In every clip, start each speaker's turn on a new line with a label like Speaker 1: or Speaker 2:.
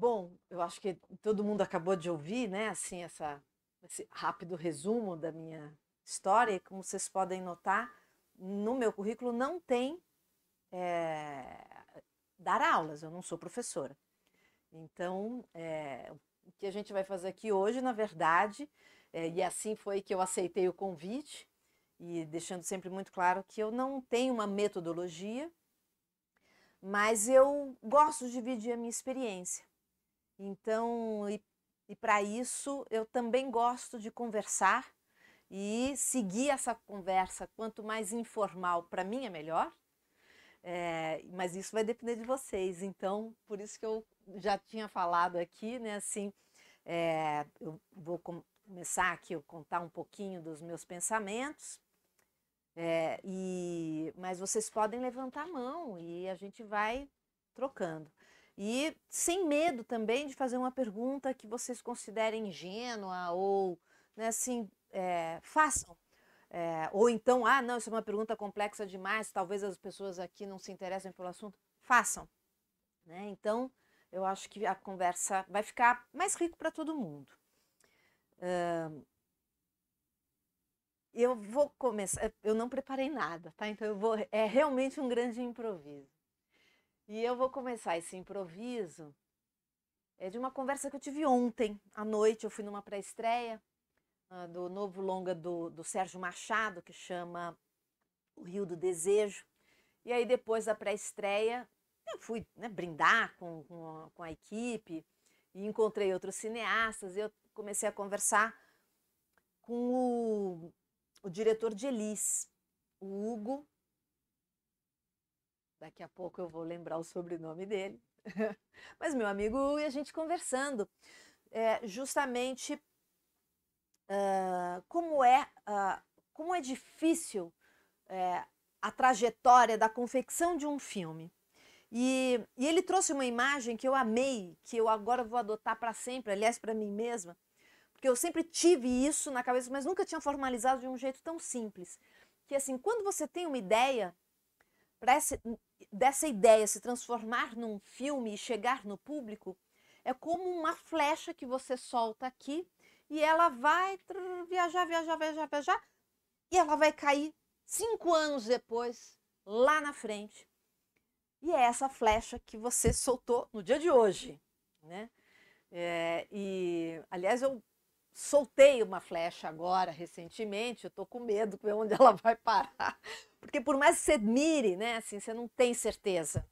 Speaker 1: Bom, eu acho que todo mundo acabou de ouvir, né? Assim, essa, esse rápido resumo da minha história. E como vocês podem notar, no meu currículo não tem é, dar aulas, eu não sou professora. Então, é, o que a gente vai fazer aqui hoje, na verdade, é, e assim foi que eu aceitei o convite, e deixando sempre muito claro que eu não tenho uma metodologia, mas eu gosto de dividir a minha experiência. Então, e, e para isso, eu também gosto de conversar e seguir essa conversa. Quanto mais informal, para mim é melhor. É, mas isso vai depender de vocês. Então, por isso que eu já tinha falado aqui, né? Assim, é, eu vou com começar aqui a contar um pouquinho dos meus pensamentos. É, e mas vocês podem levantar a mão e a gente vai trocando. E sem medo também de fazer uma pergunta que vocês considerem ingênua ou né, assim, é, façam. É, ou então, ah, não, isso é uma pergunta complexa demais, talvez as pessoas aqui não se interessem pelo assunto. Façam. Né? Então, eu acho que a conversa vai ficar mais rico para todo mundo. eu vou começar, eu não preparei nada, tá? Então eu vou, é realmente um grande improviso. E eu vou começar esse improviso é de uma conversa que eu tive ontem à noite. Eu fui numa pré-estreia uh, do novo longa do, do Sérgio Machado, que chama O Rio do Desejo. E aí, depois da pré-estreia, eu fui né, brindar com, com a, com a equipe e encontrei outros cineastas. E eu comecei a conversar com o, o diretor de Elis, o Hugo Daqui a pouco eu vou lembrar o sobrenome dele. Mas meu amigo e a gente conversando, é, justamente uh, como é uh, como é difícil uh, a trajetória da confecção de um filme. E, e, ele trouxe uma imagem que eu amei, que eu agora vou adotar para sempre, aliás, para mim mesma, porque eu sempre tive isso na cabeça, mas nunca tinha formalizado de um jeito tão simples. Que assim, quando você tem uma ideia, dessa ideia se transformar num filme e chegar no público é como uma flecha que você solta aqui e ela vai viajar, viajar, viajar, viajar e ela vai cair cinco anos depois lá na frente. E é essa flecha que você soltou no dia de hoje, né? É, e aliás eu soltei uma flecha agora recentemente, eu tô com medo de onde ela vai parar, porque por mais que você admire, né, assim, você não tem certeza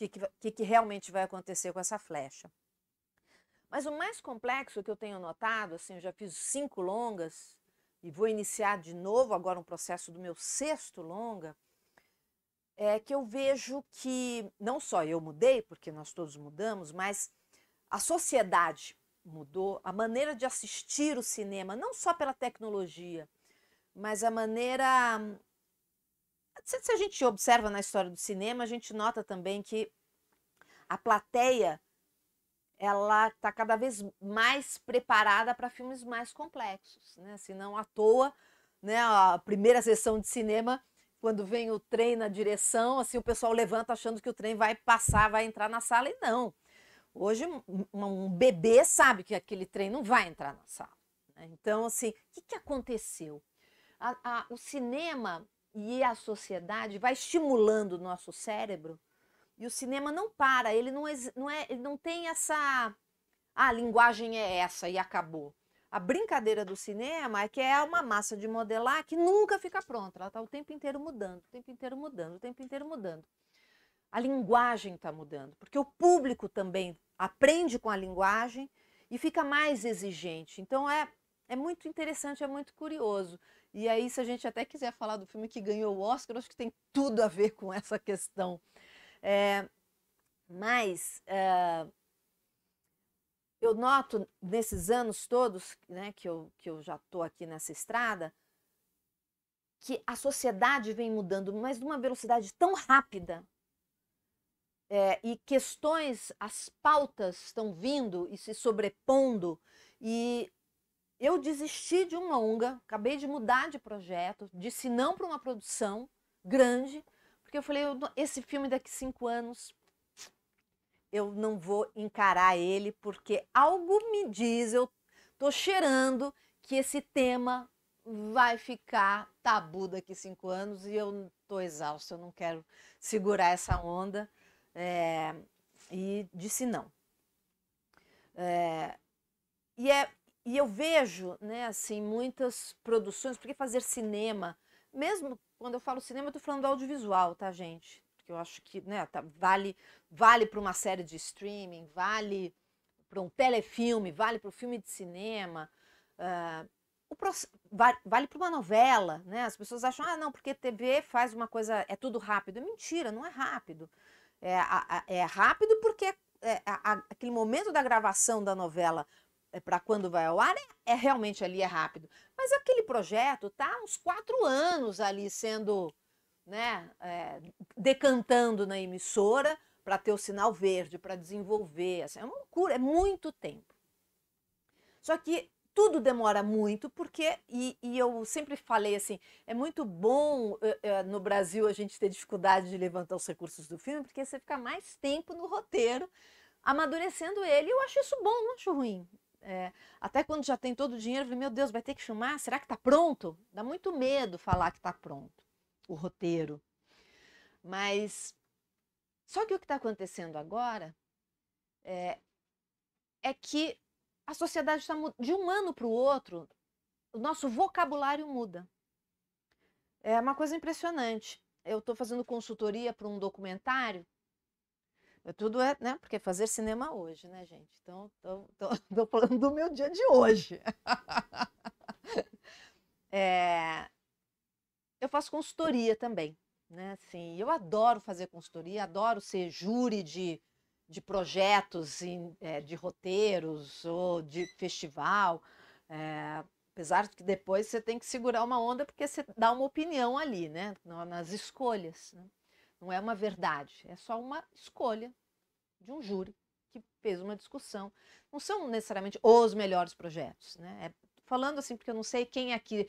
Speaker 1: o que, que, que realmente vai acontecer com essa flecha. Mas o mais complexo que eu tenho notado, assim, eu já fiz cinco longas e vou iniciar de novo agora um processo do meu sexto longa, é que eu vejo que não só eu mudei, porque nós todos mudamos, mas a sociedade mudou, a maneira de assistir o cinema, não só pela tecnologia, mas a maneira se a gente observa na história do cinema, a gente nota também que a plateia ela está cada vez mais preparada para filmes mais complexos, né? Se assim, não à toa, né? A primeira sessão de cinema, quando vem o trem na direção, assim o pessoal levanta achando que o trem vai passar, vai entrar na sala e não. Hoje um bebê sabe que aquele trem não vai entrar na sala. Né? Então assim, o que, que aconteceu? A, a, o cinema e a sociedade vai estimulando o nosso cérebro e o cinema não para, ele não, não, é, ele não tem essa. Ah, a linguagem é essa e acabou. A brincadeira do cinema é que é uma massa de modelar que nunca fica pronta, ela está o tempo inteiro mudando, o tempo inteiro mudando, o tempo inteiro mudando. A linguagem está mudando, porque o público também aprende com a linguagem e fica mais exigente. Então é, é muito interessante, é muito curioso. E aí, se a gente até quiser falar do filme que ganhou o Oscar, acho que tem tudo a ver com essa questão. É, mas é, eu noto nesses anos todos né, que, eu, que eu já estou aqui nessa estrada que a sociedade vem mudando, mas de uma velocidade tão rápida. É, e questões, as pautas estão vindo e se sobrepondo, e eu desisti de uma UNGA, acabei de mudar de projeto, disse não para uma produção grande, porque eu falei, esse filme daqui cinco anos, eu não vou encarar ele, porque algo me diz, eu tô cheirando que esse tema vai ficar tabu daqui cinco anos e eu tô exausta, eu não quero segurar essa onda. É, e disse não. É, e é e eu vejo, né, assim, muitas produções, porque fazer cinema, mesmo quando eu falo cinema, eu tô falando audiovisual, tá, gente? Porque eu acho que, né, tá, vale, vale para uma série de streaming, vale para um telefilme, vale para o filme de cinema, uh, o vale, vale para uma novela, né? As pessoas acham, ah, não, porque TV faz uma coisa, é tudo rápido. É mentira, não é rápido. É, a, a, é rápido porque é, a, aquele momento da gravação da novela é para quando vai ao ar, é, é, realmente ali é rápido. Mas aquele projeto tá uns quatro anos ali sendo, né, é, decantando na emissora para ter o sinal verde, para desenvolver. Assim, é uma loucura, é muito tempo. Só que tudo demora muito, porque, e, e eu sempre falei assim, é muito bom uh, uh, no Brasil a gente ter dificuldade de levantar os recursos do filme, porque você fica mais tempo no roteiro amadurecendo ele. Eu acho isso bom, não acho ruim. É, até quando já tem todo o dinheiro, eu falei, meu Deus, vai ter que filmar? Será que está pronto? Dá muito medo falar que está pronto o roteiro. Mas só que o que está acontecendo agora é, é que a sociedade está de um ano para o outro, o nosso vocabulário muda. É uma coisa impressionante. Eu estou fazendo consultoria para um documentário eh, tudo é, né? Porque é fazer cinema hoje, né, gente? Então, estou então, então, falando do meu dia de hoje. é, eu faço consultoria também, né? Assim, eu adoro fazer consultoria, adoro ser júri de, de projetos, em, é, de roteiros ou de festival. É, apesar de que depois você tem que segurar uma onda porque você dá uma opinião ali, né? Nas escolhas. Né? não é uma verdade, é só uma escolha de um júri que fez uma discussão. Não são necessariamente os melhores projetos, né? É, falando assim, porque eu não sei quem aqui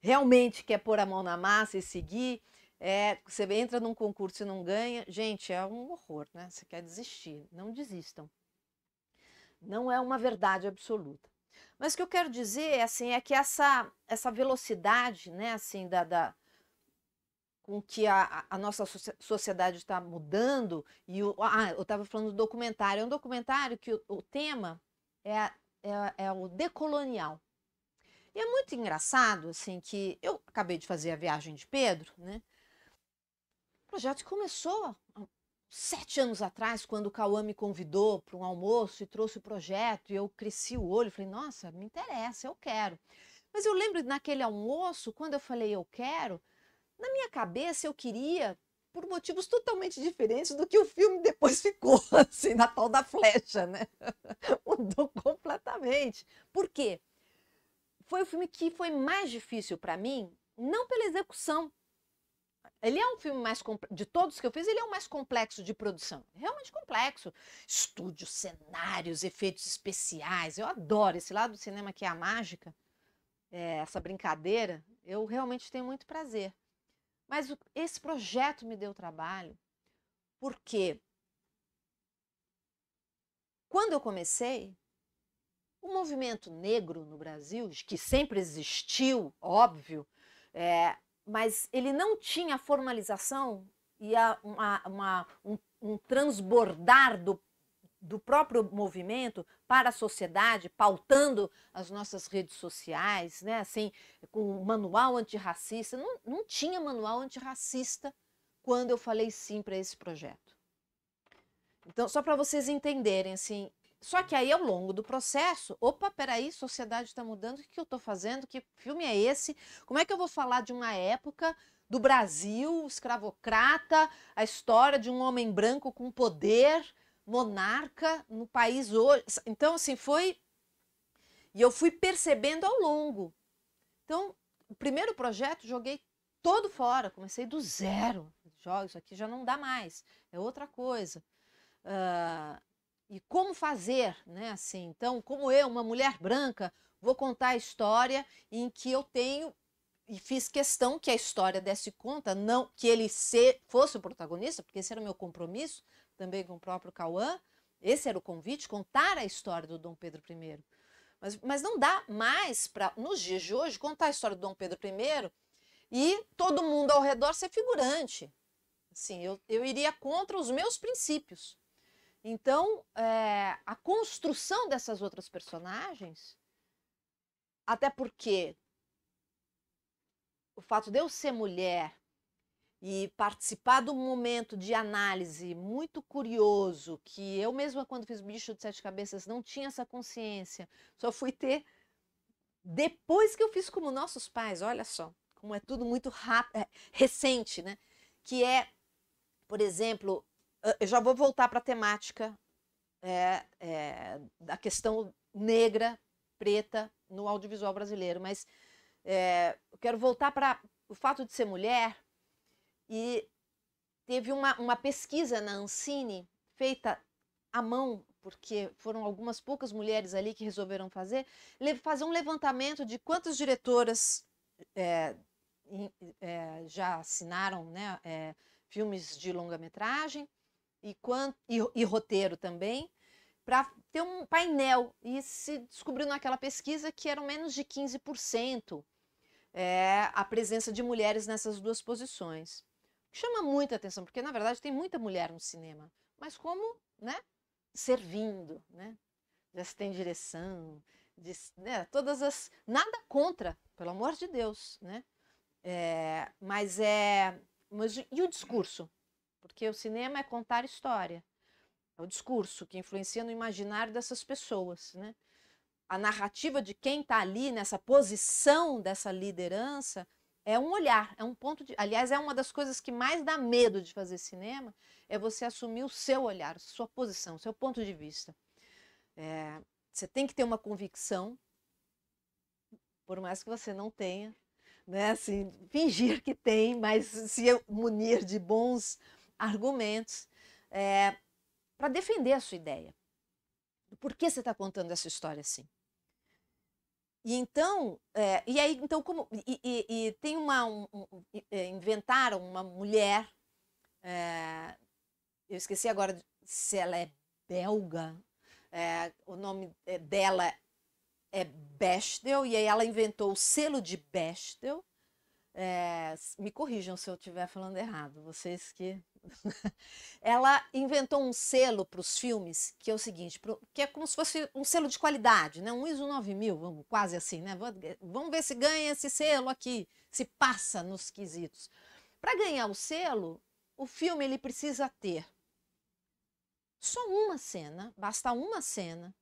Speaker 1: realmente quer pôr a mão na massa e seguir. É, você entra num concurso e não ganha, gente, é um horror, né? Você quer desistir, não desistam. Não é uma verdade absoluta. Mas o que eu quero dizer assim, é que essa, essa velocidade né, assim, da, da com que a, a nossa sociedade está mudando. E o, ah, ah eu estava falando do documentário. É um documentário que o, o tema é, é, é, o decolonial. E é muito engraçado, assim, que eu acabei de fazer a viagem de Pedro, né? O projeto começou sete anos atrás, quando o Cauã me convidou para um almoço e trouxe o projeto, e eu cresci o olho, falei, nossa, me interessa, eu quero. Mas eu lembro naquele almoço, quando eu falei eu quero, na minha cabeça, eu queria por motivos totalmente diferentes do que o filme depois ficou, assim, na tal da flecha, né? Mudou completamente. Por quê? Foi o filme que foi mais difícil para mim, não pela execução. Ele é um filme mais de todos que eu fiz, ele é o mais complexo de produção. Realmente complexo. Estúdio, cenários, efeitos especiais. Eu adoro esse lado do cinema que é a mágica. É, essa brincadeira, eu realmente tenho muito prazer. Mas o, esse projeto me deu trabalho, porque quando eu comecei, o movimento negro no Brasil, que sempre existiu, óbvio, é, mas ele não tinha formalização e a, uma, uma, um, um transbordar do do próprio movimento para a sociedade, pautando as nossas redes sociais, né? assim, com manual antirracista. Não, não tinha manual antirracista quando eu falei sim para esse projeto. Então, só para vocês entenderem, assim, só que aí ao longo do processo, opa, peraí, sociedade está mudando, o que, que eu estou fazendo? Que filme é esse? Como é que eu vou falar de uma época do Brasil escravocrata, a história de um homem branco com poder? monarca no país hoje. Então, assim, foi. E eu fui percebendo ao longo. Então, o primeiro projeto joguei todo fora, comecei do zero. Jogo, isso aqui já não dá mais, é outra coisa. Uh, e como fazer, né? Assim, então, como eu, uma mulher branca, vou contar a história em que eu tenho e fiz questão que a história desse conta, não que ele se, fosse o protagonista, porque esse era o meu compromisso, também com o próprio Cauã. Esse era o convite, contar a história do Dom Pedro I. Mas, mas não dá mais para, nos dias de hoje, contar a história do Dom Pedro I e todo mundo ao redor ser figurante. Assim, eu, eu iria contra os meus princípios. Então, é, a construção dessas outras personagens, até porque o fato de eu ser mulher e participar do momento de análise muito curioso, que eu mesma, quando fiz Bicho de Sete Cabeças, não tinha essa consciência, só fui ter depois que eu fiz como nossos pais, olha só, como é tudo muito rápido, é, recente, né? Que é, por exemplo, ah, eu já vou voltar para a temática é, é, da questão negra, preta no audiovisual brasileiro, mas é, eu quero voltar para o fato de ser mulher e teve uma, uma pesquisa na Ancine, feita à mão, porque foram algumas poucas mulheres ali que resolveram fazer, fazer um levantamento de quantas diretoras é, é, já assinaram né, é, filmes de longa-metragem e, e, e roteiro também, para ter um painel. E se descobriu naquela pesquisa que eram menos de 15% é, a presença de mulheres nessas duas posições chama muita atenção, porque na verdade tem muita mulher no cinema, mas como, né, servindo, né? Já se tem direção, de, né, todas as nada contra, pelo amor de Deus, né? É, mas é, mas e o discurso? Porque o cinema é contar história. É o discurso que influencia no imaginário dessas pessoas, né? A narrativa de quem está ali nessa posição dessa liderança é um olhar, é um ponto de. Aliás, é uma das coisas que mais dá medo de fazer cinema, é você assumir o seu olhar, sua posição, seu ponto de vista. É, você tem que ter uma convicção, por mais que você não tenha, né? Assim, fingir que tem, mas se munir de bons argumentos é, para defender a sua ideia. Por que você está contando essa história assim? E então, é, e aí, então, como. E, e, e tem uma. Um, um, eh, inventaram uma mulher. É, eu esqueci agora se ela é belga. É, o nome dela é Bechdel, e aí ela inventou o selo de Bechdel, é, me corrijam se eu estiver falando errado, vocês que. ela inventou um selo para os filmes que é o seguinte, pro, que é como se fosse um selo de qualidade, né? Um ISO 9000, vamos, quase assim, né? Vamos ver se ganha esse selo aqui, se passa nos quesitos. Para ganhar o selo, o filme ele precisa ter só uma cena, basta uma cena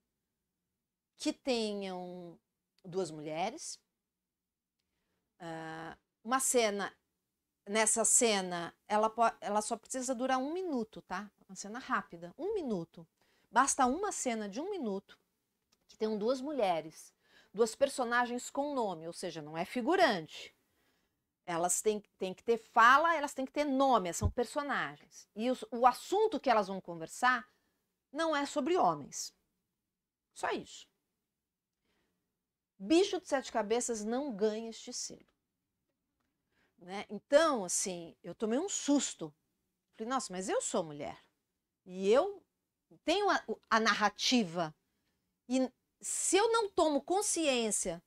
Speaker 1: que tenham duas mulheres. Uh, uma cena, nessa cena, ela, ela só precisa durar um minuto, tá? Uma cena rápida, um minuto. Basta uma cena de um minuto que tenham duas mulheres, duas personagens com nome, ou seja, não é figurante. Elas têm, têm que ter fala, elas têm que ter nome, são personagens. E os, o assunto que elas vão conversar não é sobre homens. Só isso. Bicho de sete cabeças não ganha este selo. Né? Então, assim, eu tomei um susto. Falei, nossa, mas eu sou mulher. E eu tenho a, a narrativa. E se eu não tomo consciência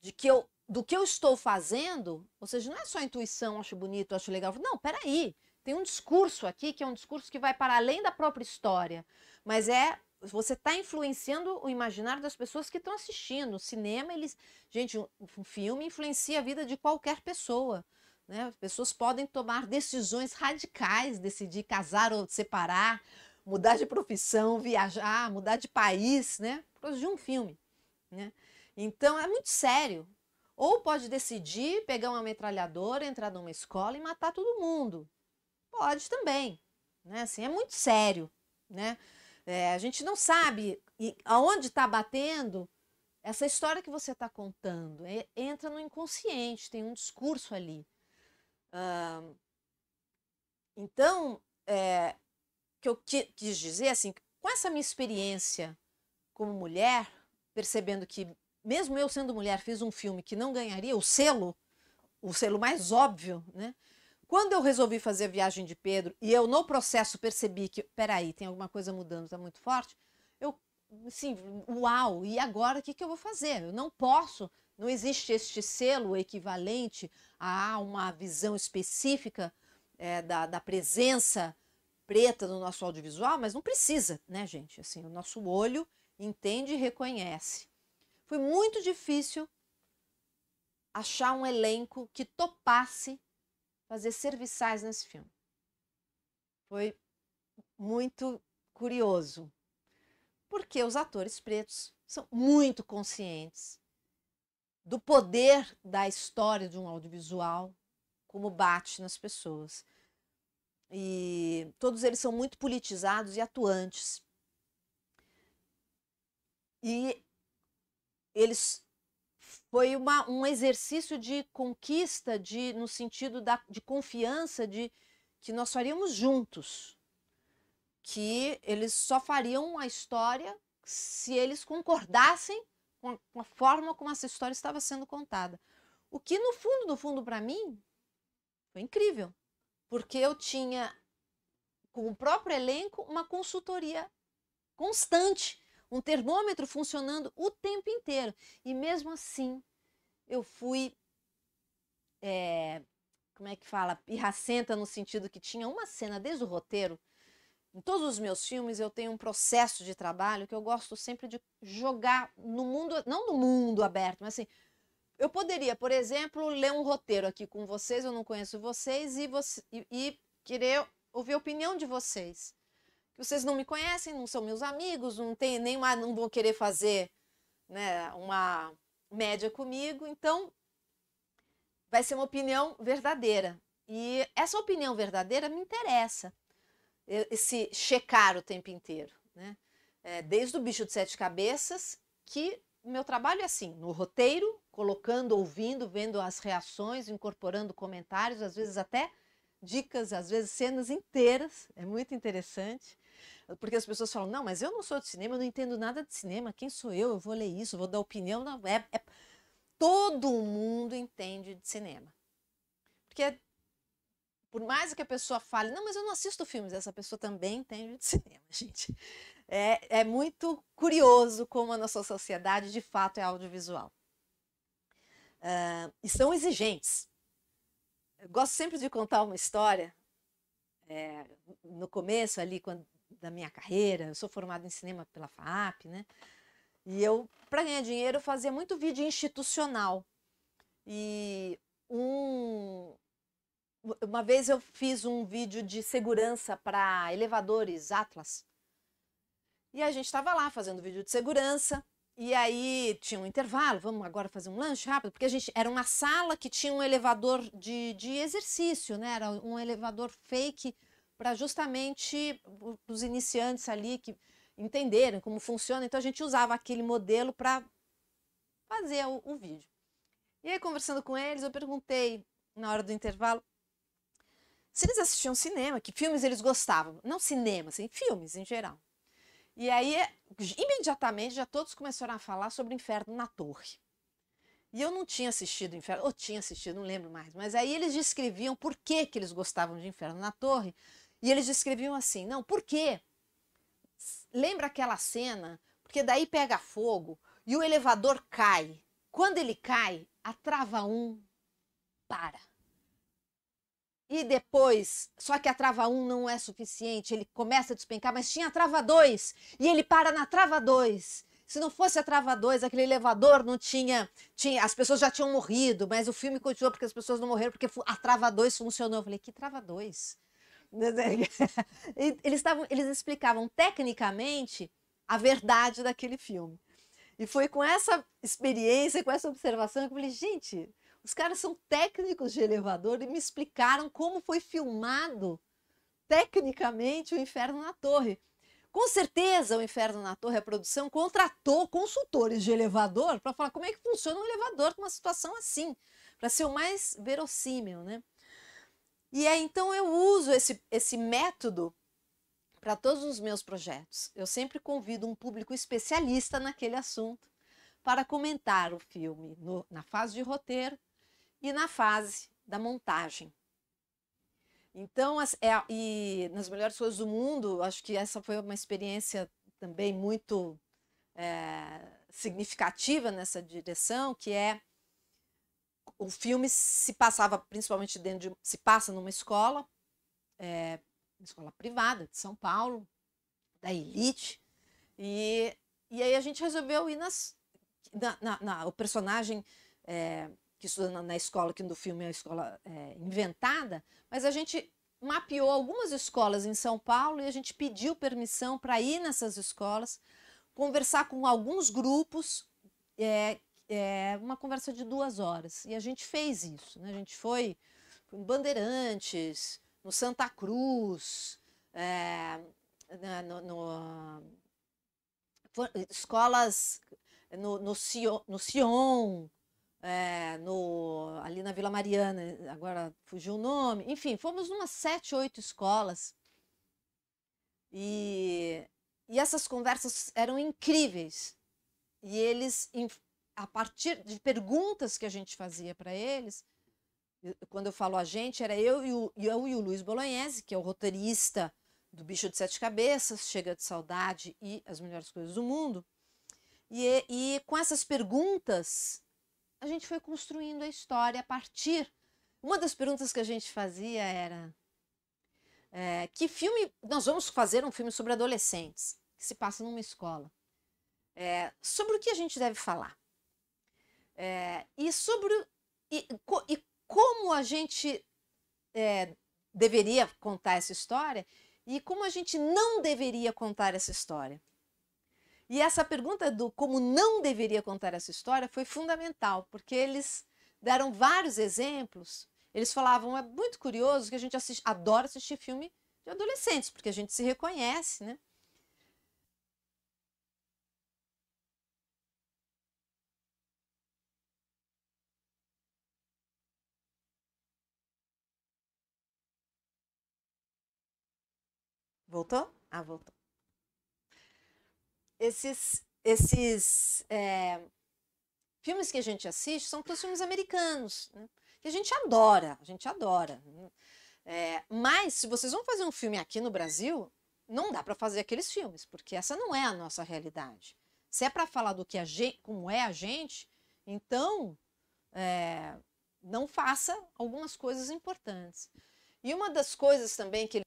Speaker 1: de que eu, do que eu estou fazendo, ou seja, não é só intuição, acho bonito, acho legal. Não, peraí, tem um discurso aqui que é um discurso que vai para além da própria história, mas é você está influenciando o imaginário das pessoas que estão assistindo. O cinema, eles, gente, um, um filme influencia a vida de qualquer pessoa. Né? Pessoas podem tomar decisões radicais, decidir casar ou separar, mudar de profissão, viajar, mudar de país, né? Por causa de um filme, né? Então é muito sério. Ou pode decidir pegar uma metralhadora, entrar numa escola e matar todo mundo. Pode também, né? Assim, é muito sério, né? É, a gente não sabe aonde está batendo essa história que você está contando. É, entra no inconsciente, tem um discurso ali. então, é, que eu quis dizer assim, com essa minha experiência como mulher, percebendo que mesmo eu sendo mulher fiz um filme que não ganharia o selo, o selo mais óbvio, né? Quando eu resolvi fazer a viagem de Pedro e eu no processo percebi que, peraí, tem alguma coisa mudando, está muito forte, eu, assim, uau, e agora o que, que eu vou fazer? Eu não posso, não existe este selo equivalente a uma visão específica é, da, da presença preta no nosso audiovisual, mas não precisa, né, gente? Assim, o nosso olho entende e reconhece. Foi muito difícil achar um elenco que topasse fazer serviçais nesse filme. Foi muito curioso, porque os atores pretos são muito conscientes do poder da história de um audiovisual, como bate nas pessoas. E todos eles são muito politizados e atuantes. E eles foi uma, um exercício de conquista, de no sentido da, de confiança, de que nós faríamos juntos, que eles só fariam a história se eles concordassem com a, com a forma como essa história estava sendo contada. O que no fundo, no fundo, para mim foi incrível, porque eu tinha com o próprio elenco uma consultoria constante um termômetro funcionando o tempo inteiro. E mesmo assim, eu fui. É, como é que fala? Pirracenta, no sentido que tinha uma cena desde o roteiro. Em todos os meus filmes, eu tenho um processo de trabalho que eu gosto sempre de jogar no mundo, não no mundo aberto, mas assim, eu poderia, por exemplo, ler um roteiro aqui com vocês, eu não conheço vocês, e, você, e, e, querer ouvir a opinião de vocês que vocês não me conhecem, não são meus amigos, não tem nenhuma, ah, não vão querer fazer né, uma média comigo, então vai ser uma opinião verdadeira. E essa opinião verdadeira me interessa, esse checar o tempo inteiro. Né? É, desde o bicho de sete cabeças, que o meu trabalho é assim, no roteiro, colocando, ouvindo, vendo as reações, incorporando comentários, às vezes até dicas, às vezes cenas inteiras, é muito interessante. Porque as pessoas falam, não, mas eu não sou de cinema, eu não entendo nada de cinema, quem sou eu? Eu vou ler isso, vou dar opinião. Não, é, é... Todo mundo entende de cinema. Porque é, por mais que a pessoa fale, não, mas eu não assisto filmes, essa pessoa também entende de cinema, gente. É, é muito curioso como a nossa sociedade de fato é audiovisual. Uh, e são exigentes. Eu gosto sempre de contar uma história. É, no começo, ali, quando da minha carreira. Eu sou formada em cinema pela FAP, né? E eu, para ganhar dinheiro, fazia muito vídeo institucional. E um, uma vez eu fiz um vídeo de segurança para elevadores Atlas. E a gente estava lá fazendo vídeo de segurança. E aí tinha um intervalo, vamos agora fazer um lanche rápido, porque a gente era uma sala que tinha um elevador de, de exercício, né? Era um elevador fake para justamente os iniciantes ali que entenderem como funciona. Então a gente usava aquele modelo para fazer o, o, vídeo. E aí, conversando com eles, eu perguntei na hora do intervalo se eles assistiam cinema, que filmes eles gostavam. Não cinema, assim, filmes em geral. E aí, imediatamente, já todos começaram a falar sobre Inferno na Torre. E eu não tinha assistido Inferno, ou tinha assistido, não lembro mais. Mas aí eles descreviam por que, que eles gostavam de Inferno na Torre, e eles descreviam assim: não, por quê? Lembra aquela cena? Porque daí pega fogo e o elevador cai. Quando ele cai, a trava 1 para. E depois, só que a trava 1 não é suficiente, ele começa a despencar, mas tinha a trava 2 e ele para na trava 2. Se não fosse a trava 2, aquele elevador não tinha, tinha. As pessoas já tinham morrido, mas o filme continuou porque as pessoas não morreram, porque a trava 2 funcionou. Eu falei, que trava 2? Né, né? eles, tavam, eles explicavam tecnicamente a verdade daquele filme. E foi com essa experiência, com essa observação, que eu falei, gente, os caras são técnicos de elevador e me explicaram como foi filmado tecnicamente o Inferno na Torre. Com certeza, o Inferno na Torre, a produção, contratou consultores de elevador para falar como é que funciona um elevador numa situação assim, para ser o mais verossímil, né? E aí, então eu uso esse, esse método para todos os meus projetos. Eu sempre convido um público especialista naquele assunto para comentar o filme no, na fase de roteiro e na fase da montagem. Então, as, é, e nas melhores coisas do mundo, acho que essa foi uma experiência também muito é, significativa nessa direção, que é o filme se passava principalmente dentro de. se passa numa escola, é, escola privada de São Paulo, da elite. E, e aí a gente resolveu ir nas. Na, na, na o personagem é, que estuda na, na, escola, que no filme é a escola é, inventada, mas a gente mapeou algumas escolas em São Paulo e a gente pediu permissão para ir nessas escolas, conversar com alguns grupos é, é, uma conversa de duas horas. E a gente fez isso. Né? A gente foi em Bandeirantes, no Santa Cruz, é, no, no, for, escolas no, no, Sion, no, Sion é, no, ali na Vila Mariana, agora fugiu o nome. Enfim, fomos umas sete, oito escolas. E, e essas conversas eram incríveis. E eles a partir de perguntas que a gente fazia para eles, quando eu falo a gente, era eu e, o, eu e o Luiz Bolognese, que é o roteirista do Bicho de Sete Cabeças, Chega de Saudade e As Melhores Coisas do Mundo. E, e com essas perguntas, a gente foi construindo a história a partir. Uma das perguntas que a gente fazia era: é, que filme. Nós vamos fazer um filme sobre adolescentes, que se passa numa escola. É, sobre o que a gente deve falar? É, e sobre e, e, como a gente é, deveria contar essa história e como a gente não deveria contar essa história. E essa pergunta do como não deveria contar essa história foi fundamental, porque eles deram vários exemplos. Eles falavam, é muito curioso que a gente assiste, adora assistir filme de adolescentes, porque a gente se reconhece, né? Voltou? Ah, voltou. Esses, esses é, filmes que a gente assiste são todos filmes americanos, né? que a gente adora, a gente adora. É, mas se vocês vão fazer um filme aqui no Brasil, não dá para fazer aqueles filmes, porque essa não é a nossa realidade. Se é para falar do que a gente, como é a gente, então é, não faça algumas coisas importantes. E uma das coisas também que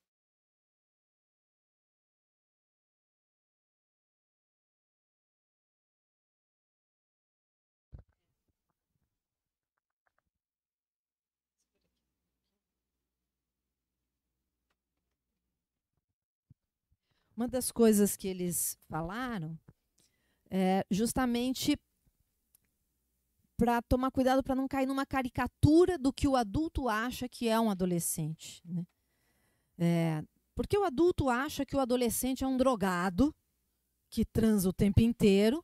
Speaker 1: uma das coisas que eles falaram é justamente para tomar cuidado para não cair numa caricatura do que o adulto acha que é um adolescente. Né? É, porque o adulto acha que o adolescente é um drogado que transa o tempo inteiro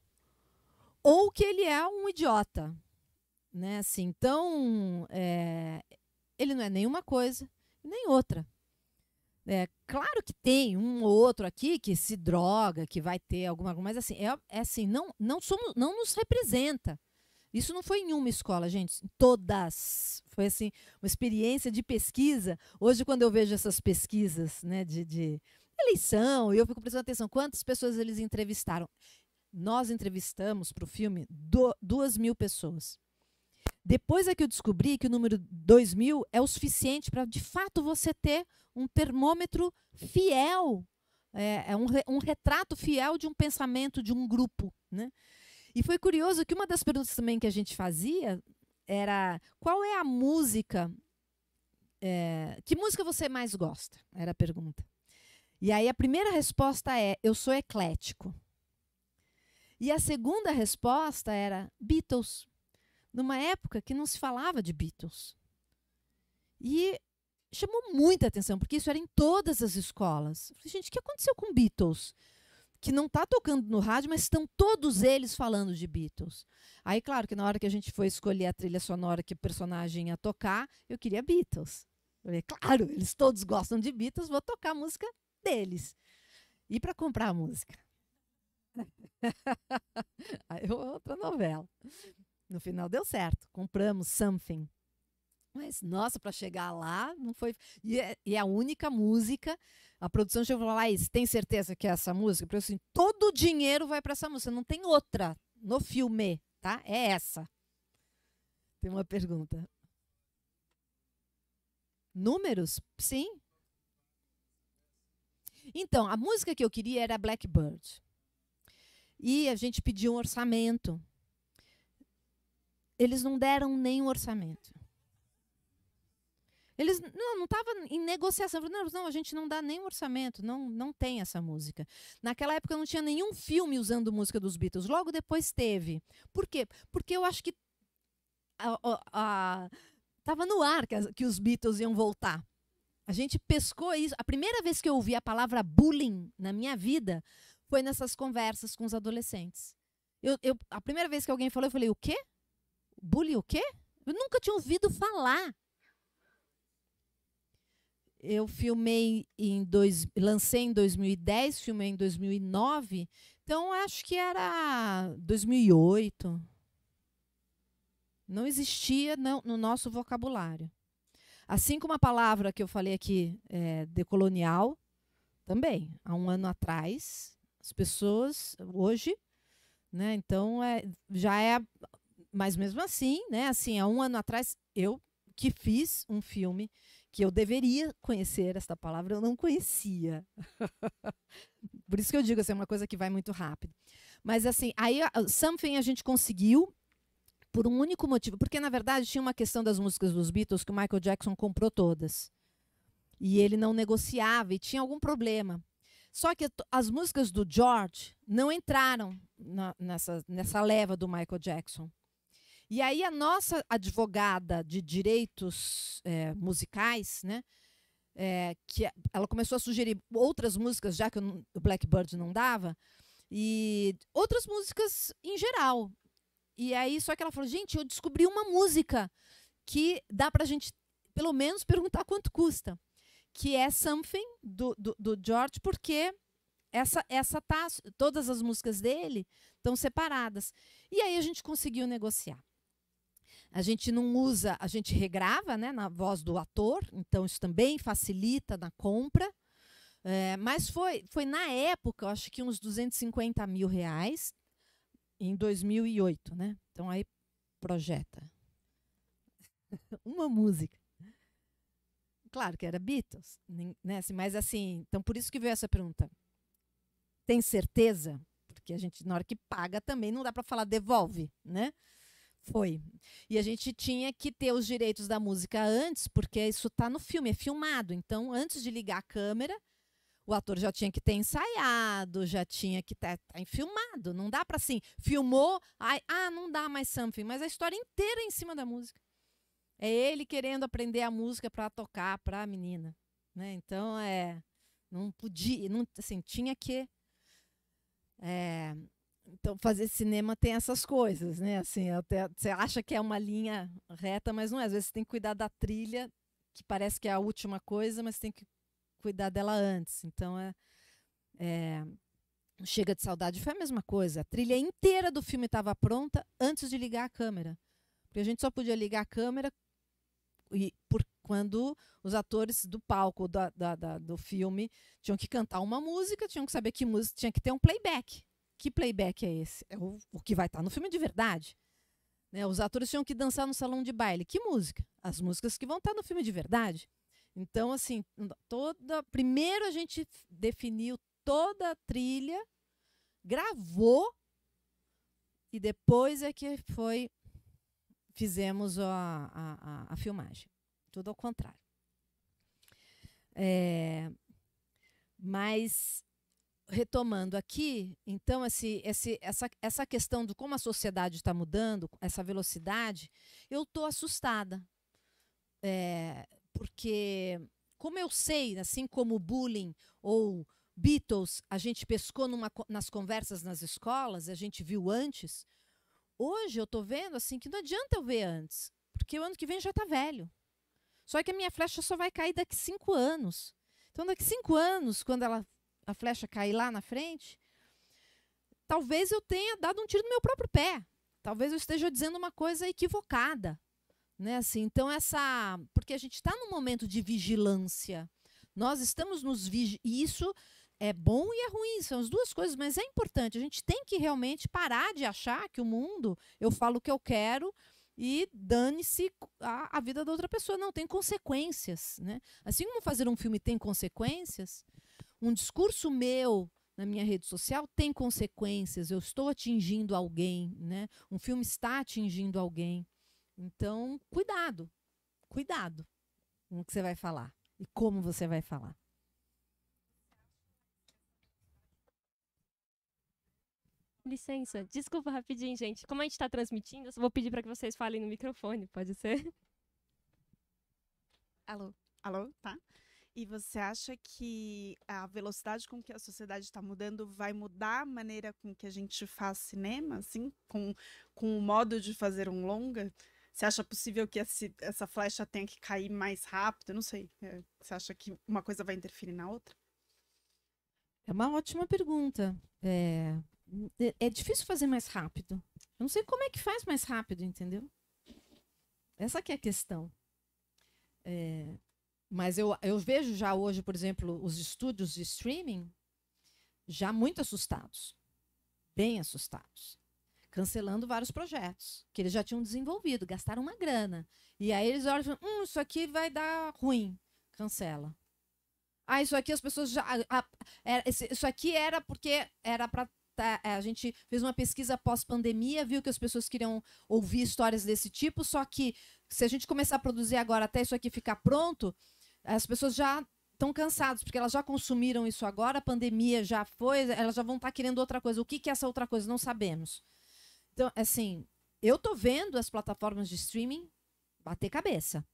Speaker 1: ou que ele é um idiota. Né? Assim, então, é, ele não é nenhuma coisa nem outra. É, claro que tem um ou outro aqui que se droga, que vai ter alguma coisa, mas assim, é, é assim, não, não, somos, não nos representa. Isso não foi em uma escola, gente, todas. Foi assim, uma experiência de pesquisa. Hoje, quando eu vejo essas pesquisas né, de, de eleição, eu fico prestando atenção, quantas pessoas eles entrevistaram? Nós entrevistamos para o filme do, duas mil pessoas. Depois é que eu descobri que o número 2000 é o suficiente para, de fato, você ter um termômetro fiel, é, é um, um, retrato fiel de um pensamento de um grupo. Né? E foi curioso que uma das perguntas também que a gente fazia era qual é a música, é, que música você mais gosta? Era a pergunta. E aí a primeira resposta é: eu sou eclético. E a segunda resposta era Beatles numa época que não se falava de Beatles. E chamou muita atenção, porque isso era em todas as escolas. Falei, gente, o que aconteceu com Beatles? Que não está tocando no rádio, mas estão todos eles falando de Beatles. Aí, claro, que na hora que a gente foi escolher a trilha sonora que o personagem ia tocar, eu queria Beatles. Eu falei, claro, eles todos gostam de Beatles, vou tocar a música deles. E para comprar a música? Aí outra novela. No final deu certo, compramos something. Mas, nossa, para chegar lá, não foi. E, é, e é a única música, a produção chegou e falou: tem certeza que é essa música? Porque assim, todo o dinheiro vai para essa música, não tem outra no filme, tá? É essa. Tem uma pergunta. Números? Sim. Então, a música que eu queria era Blackbird. E a gente pediu um orçamento eles não deram nenhum orçamento. Eles não estava em negociação. Não, não, a gente não dá nenhum orçamento, não, não tem essa música. Naquela época não tinha nenhum filme usando música dos Beatles. Logo depois teve. Por quê? Porque eu acho que estava no ar que, que os Beatles iam voltar. A gente pescou isso. A primeira vez que eu ouvi a palavra bullying na minha vida foi nessas conversas com os adolescentes. Eu, eu, a primeira vez que alguém falou, eu falei, o quê? Bullying o quê? Eu nunca tinha ouvido falar. Eu filmei em dois, lancei em 2010, filmei em 2009, então acho que era 2008. Não existia não, no nosso vocabulário. Assim como a palavra que eu falei aqui, é, decolonial, também, há um ano atrás, as pessoas, hoje, né, então é, já é mas mesmo assim, né? Assim, há um ano atrás, eu que fiz um filme que eu deveria conhecer esta palavra, eu não conhecia. Por isso que eu digo, assim, é uma coisa que vai muito rápido. Mas assim, aí ah, Something a gente conseguiu por um único motivo, porque na verdade tinha uma questão das músicas dos Beatles que o Michael Jackson comprou todas. E ele não negociava e tinha algum problema. Só que as músicas do George não entraram na, nessa, nessa leva do Michael Jackson. E aí a nossa advogada de direitos é, musicais, né? É, que é, ela começou a sugerir outras músicas, já que o Blackbird não dava, e outras músicas em geral. E aí, só que ela falou, gente, eu descobri uma música que dá pra gente, pelo menos, perguntar quanto custa. Que é Something, do, do, do George, porque essa, essa tá, todas as músicas dele estão separadas. E aí a gente conseguiu negociar. A gente não usa, a gente regrava né, na voz do ator, então isso também facilita na compra. É, mas foi, foi na época, eu acho que uns 250 mil reais em 2008, né? Então aí projeta uma música. Claro que era Beatles, né? Assim, mas assim, então por isso que veio essa pergunta. Tem certeza? Porque a gente na hora que paga também não dá para falar devolve, né? Foi. E a gente tinha que ter os direitos da música antes, porque isso está no filme, é filmado. Então, antes de ligar a câmera, o ator já tinha que ter ensaiado, já tinha que estar tá, tá filmado. Não dá para assim, filmou, ai, ah, não dá mais something, mas a história inteira é em cima da música. É ele querendo aprender a música para tocar para a menina, né? Então é, não podia, não assim, tinha que é, então, fazer cinema tem essas coisas, né? Assim, até, você acha que é uma linha reta, mas não é. Às vezes você tem que cuidar da trilha, que parece que é a última coisa, mas tem que cuidar dela antes. Então, é, é Chega de Saudade foi a mesma coisa. A trilha inteira do filme estava pronta antes de ligar a câmera. Porque a gente só podia ligar a câmera e por, quando os atores do palco da, da, da, do filme tinham que cantar uma música, tinham que saber que música, tinha que ter um playback que playback é esse? É o, o que vai estar tá no filme de verdade. Né? Os atores tinham que dançar no salão de baile. Que música? As músicas que vão estar tá no filme de verdade. Então, assim, toda. Primeiro a gente definiu toda a trilha, gravou, e depois é que foi. Fizemos a, a, a filmagem. Tudo ao contrário. É, mas retomando aqui, então, esse, esse, essa, essa questão do como a sociedade está mudando, essa velocidade, eu estou assustada. É, porque, como eu sei, assim como bullying ou Beatles, a gente pescou numa, nas conversas nas escolas, a gente viu antes. Hoje eu estou vendo assim que não adianta eu ver antes, porque o ano que vem já está velho. Só que a minha flecha só vai cair daqui cinco anos. Então, daqui cinco anos, quando ela a flecha cair lá na frente, talvez eu tenha dado um tiro no meu próprio pé. Talvez eu esteja dizendo uma coisa equivocada. Né? Assim, então, essa. Porque a gente está num momento de vigilância. Nós estamos nos vigi... isso é bom e é ruim, são as duas coisas, mas é importante. A gente tem que realmente parar de achar que o mundo, eu falo o que eu quero e dane-se a, a, vida da outra pessoa. Não, tem consequências. Né? Assim como fazer um filme tem consequências, um discurso meu na minha rede social tem consequências. Eu estou atingindo alguém, né? Um filme está atingindo alguém. Então, cuidado, cuidado com o que você vai falar e como você vai falar.
Speaker 2: Licença, desculpa rapidinho, gente. Como a gente está transmitindo, eu só vou pedir para que vocês falem no microfone, pode ser? Alô, alô, tá? E você acha que a velocidade com que a sociedade está mudando vai mudar a maneira com que a gente faz cinema, assim, com, com o modo de fazer um longa? Você acha possível que esse, essa flecha tenha que cair mais rápido? Eu não sei. É, você acha que uma coisa vai interferir na
Speaker 1: outra? É uma ótima pergunta. É, é, é difícil fazer mais rápido. Eu não sei como é que faz mais rápido, entendeu? Essa que é a questão. É, mas eu, eu vejo já hoje, por exemplo, os estúdios de streaming já muito assustados, bem assustados, cancelando vários projetos que eles já tinham desenvolvido, gastaram uma grana. E aí eles olham e falam: hum, isso aqui vai dar ruim, cancela. Ah, isso aqui as pessoas já. É, isso aqui era porque era para tá, é, a gente fez uma pesquisa pós-pandemia, viu que as pessoas queriam ouvir histórias desse tipo, só que se a gente começar a produzir agora até isso aqui ficar pronto, as pessoas já estão cansadas, porque elas já consumiram isso agora, a pandemia já foi, elas já vão estar tá querendo outra coisa. O que, que é essa outra coisa? Não sabemos. Então, assim, eu tô vendo as plataformas de streaming bater cabeça.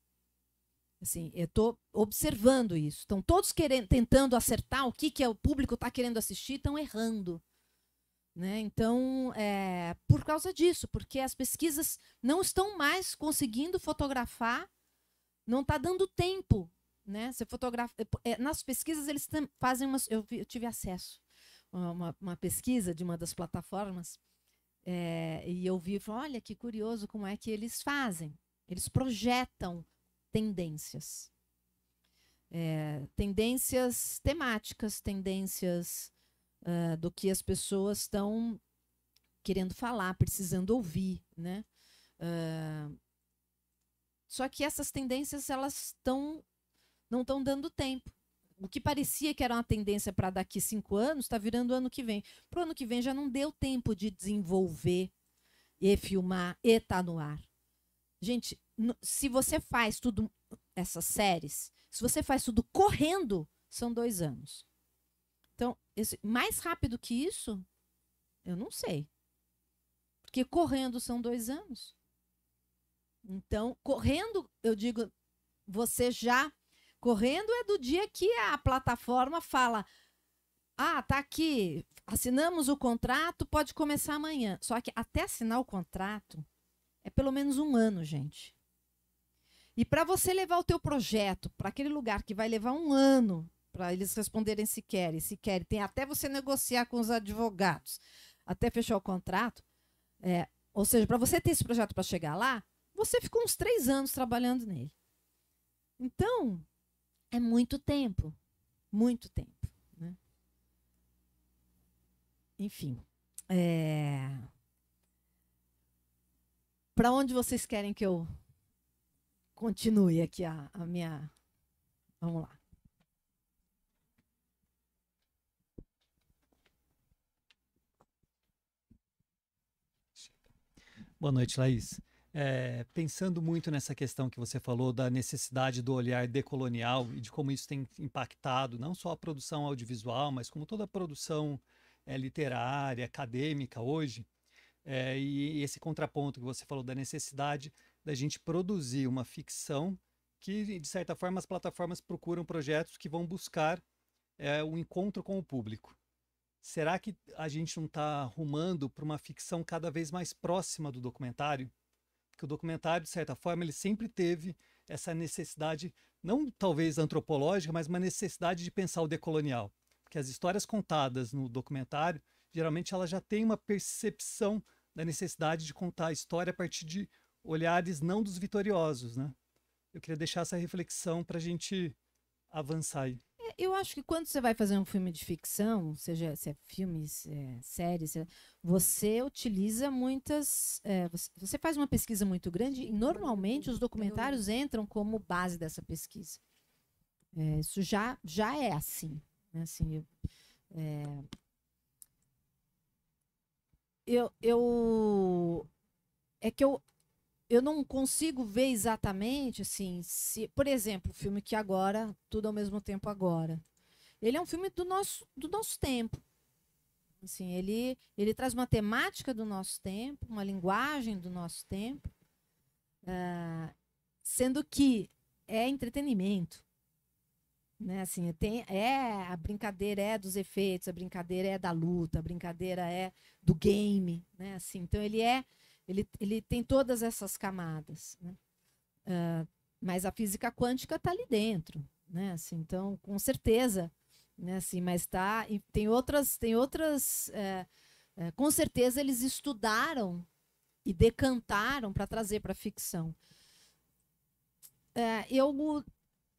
Speaker 1: Assim, eu tô observando isso. Estão todos querendo, tentando acertar o que, que é, o público está querendo assistir, estão errando. Né? Então, é, por causa disso, porque as pesquisas não estão mais conseguindo fotografar, não está dando tempo né? Você fotografa. É, é nas pesquisas eles fazem umas. Eu, eu tive acesso a uma, uma, pesquisa de uma das plataformas é, e eu vi, falei, olha que curioso como é que eles fazem. Eles projetam tendências, é, tendências temáticas, tendências uh, do que as pessoas estão querendo falar, precisando ouvir, né? Uh, só que essas tendências elas estão não estão dando tempo. O que parecia que era uma tendência para daqui cinco anos está virando ano que vem. Para o ano que vem já não deu tempo de desenvolver e filmar e tá no ar. Gente, se você faz tudo essas séries, se você faz tudo correndo, são dois anos. Então, esse, mais rápido que isso, eu não sei. Porque correndo são dois anos. Então, correndo, eu digo, você já Correndo é do dia que a plataforma fala: ah, tá aqui, assinamos o contrato, pode começar amanhã. Só que até assinar o contrato é pelo menos um ano, gente. E para você levar o teu projeto para aquele lugar que vai levar um ano para eles responderem se querem, se querem, tem até você negociar com os advogados, até fechar o contrato. É, ou seja, para você ter esse projeto para chegar lá, você ficou uns três anos trabalhando nele. Então, é muito tempo. Muito tempo. Né? Enfim. É... Para onde vocês querem que eu continue aqui a, a minha. Vamos lá.
Speaker 3: Boa noite, Laís é, pensando muito nessa questão que você falou da necessidade do olhar decolonial e de como isso tem impactado não só a produção audiovisual, mas como toda a produção é, literária, acadêmica hoje, é, e esse contraponto que você falou da necessidade da gente produzir uma ficção que, de certa forma, as plataformas procuram projetos que vão buscar é, o um encontro com o público. Será que a gente não está arrumando para uma ficção cada vez mais próxima do documentário? que o documentário, de certa forma, ele sempre teve essa necessidade, não talvez antropológica, mas uma necessidade de pensar o decolonial. Porque as histórias contadas no documentário, geralmente ela já tem uma percepção da necessidade de contar a história a partir de olhares não dos vitoriosos, né? Eu queria deixar essa reflexão para a gente avançar aí
Speaker 1: eu acho que quando você vai fazer um filme de ficção, seja se é filme, se é série, se é, você utiliza muitas. É, você, faz uma pesquisa muito grande e normalmente os documentários entram como base dessa pesquisa. É, isso já, já é assim. Né? assim eu, é, eu, é que eu eu não consigo ver exatamente, assim, se, por exemplo, o filme que agora, tudo ao mesmo tempo agora. Ele é um filme do nosso, do nosso tempo. Assim, ele, ele traz uma temática do nosso tempo, uma linguagem do nosso tempo, uh, sendo que é entretenimento. Né? Assim, tem, é, a brincadeira é dos efeitos, a brincadeira é da luta, a brincadeira é do game. Né? Assim, então, ele é ele, ele tem todas essas camadas. Né? Uh, mas a física quântica está ali dentro. Né? Assim, então, com certeza. Né? Assim, mas tá, e tem outras. Tem outras é, é, com certeza eles estudaram e decantaram para trazer para a ficção. É, eu,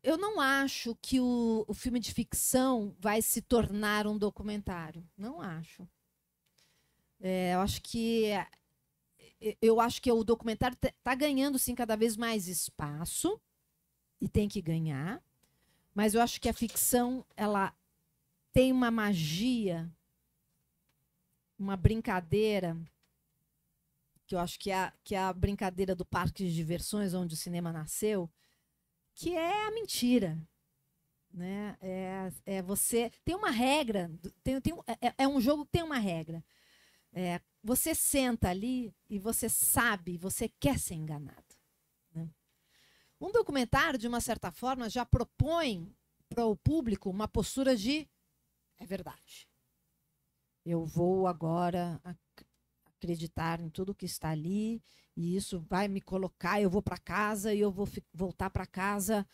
Speaker 1: eu não acho que o, o filme de ficção vai se tornar um documentário. Não acho. É, eu acho que eu acho que é o documentário está tá ganhando sim cada vez mais espaço e tem que ganhar, mas eu acho que a ficção ela tem uma magia, uma brincadeira que eu acho que é a, que é a brincadeira do parque de diversões onde o cinema nasceu, que é a mentira. Né? É, é você tem uma regra, tem, tem, é, é um jogo que tem uma regra é, você senta ali e você sabe, você quer ser enganado. Né? Um documentário, de uma certa forma, já propõe para o público uma postura de é verdade. Eu vou agora acreditar em tudo que está ali e isso vai me colocar. Eu vou para casa e eu vou voltar para casa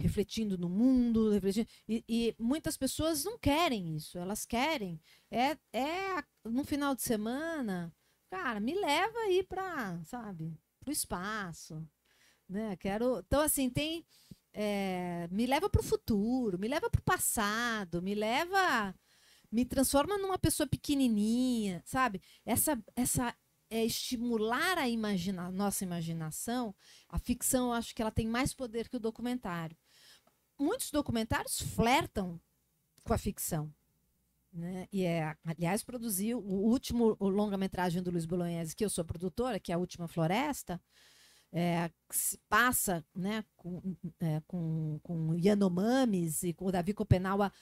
Speaker 1: refletindo no mundo, refletindo. E, e, muitas pessoas não querem isso, elas querem. É, é no final de semana, cara, me leva aí para, sabe, o espaço, né? Quero. Então, assim, tem. É, me leva para o futuro, me leva para o passado, me leva. Me transforma numa pessoa pequenininha, sabe? Essa, essa é estimular a imagina nossa imaginação. A ficção, eu acho que ela tem mais poder que o documentário muitos documentários flertam com a ficção. Né? E é, aliás, produziu o último longa-metragem do Luiz Bolognese, que eu sou produtora, que é a Última Floresta, é, que se passa né, com, é, com, com Yanomamis e com o Davi Copenaua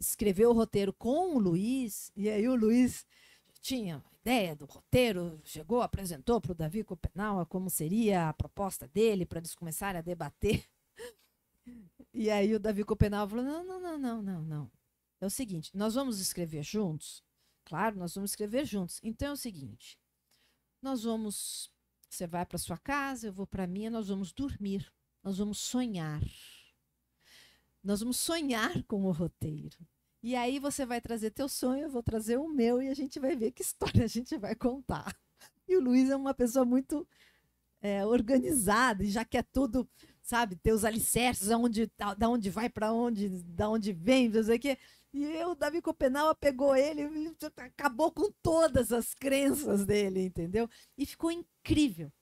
Speaker 1: escreveu o roteiro com o Luiz, e aí o Luiz tinha ideia do roteiro, chegou, apresentou para o Davi Copenaua como seria a proposta dele para eles começarem a debater. E aí o Davi Copenal falou: não, não, não, não, não, não. É o seguinte, nós vamos escrever juntos? Claro, nós vamos escrever juntos. Então é o seguinte: nós vamos. Você vai para sua casa, eu vou para minha, nós vamos dormir, nós vamos sonhar. Nós vamos sonhar com o roteiro. E aí você vai trazer teu sonho, eu vou trazer o meu e a gente vai ver que história a gente vai contar. E o Luiz é uma pessoa muito é, organizada e já é tudo sabe, ter os alicerces, aonde, tá, da onde vai para onde, da onde vem, não sei o quê. E eu, Davi Copenau pegou ele e acabou com todas as crenças dele, entendeu? E ficou incrível.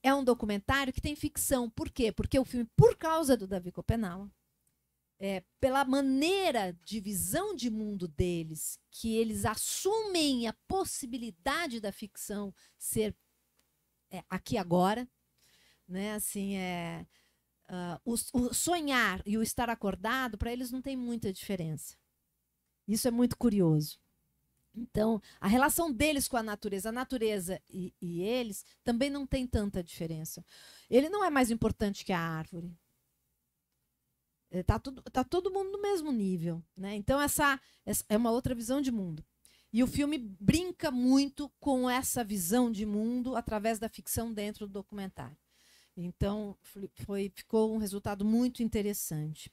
Speaker 1: É um documentário que tem ficção. Por quê? Porque o filme, por causa do Davi Copenau, é, pela maneira de visão de mundo deles, que eles assumem a possibilidade da ficção ser é, aqui agora, né? Assim, é, uh, o, o sonhar e o estar acordado, para eles não tem muita diferença. Isso é muito curioso. Então, a relação deles com a natureza, a natureza e, e, eles, também não tem tanta diferença. Ele não é mais importante que a árvore. Está é, tá todo mundo no mesmo nível. Né? Então, essa, essa, é uma outra visão de mundo. E o filme brinca muito com essa visão de mundo através da ficção dentro do documentário. Então, foi, ficou um resultado muito interessante.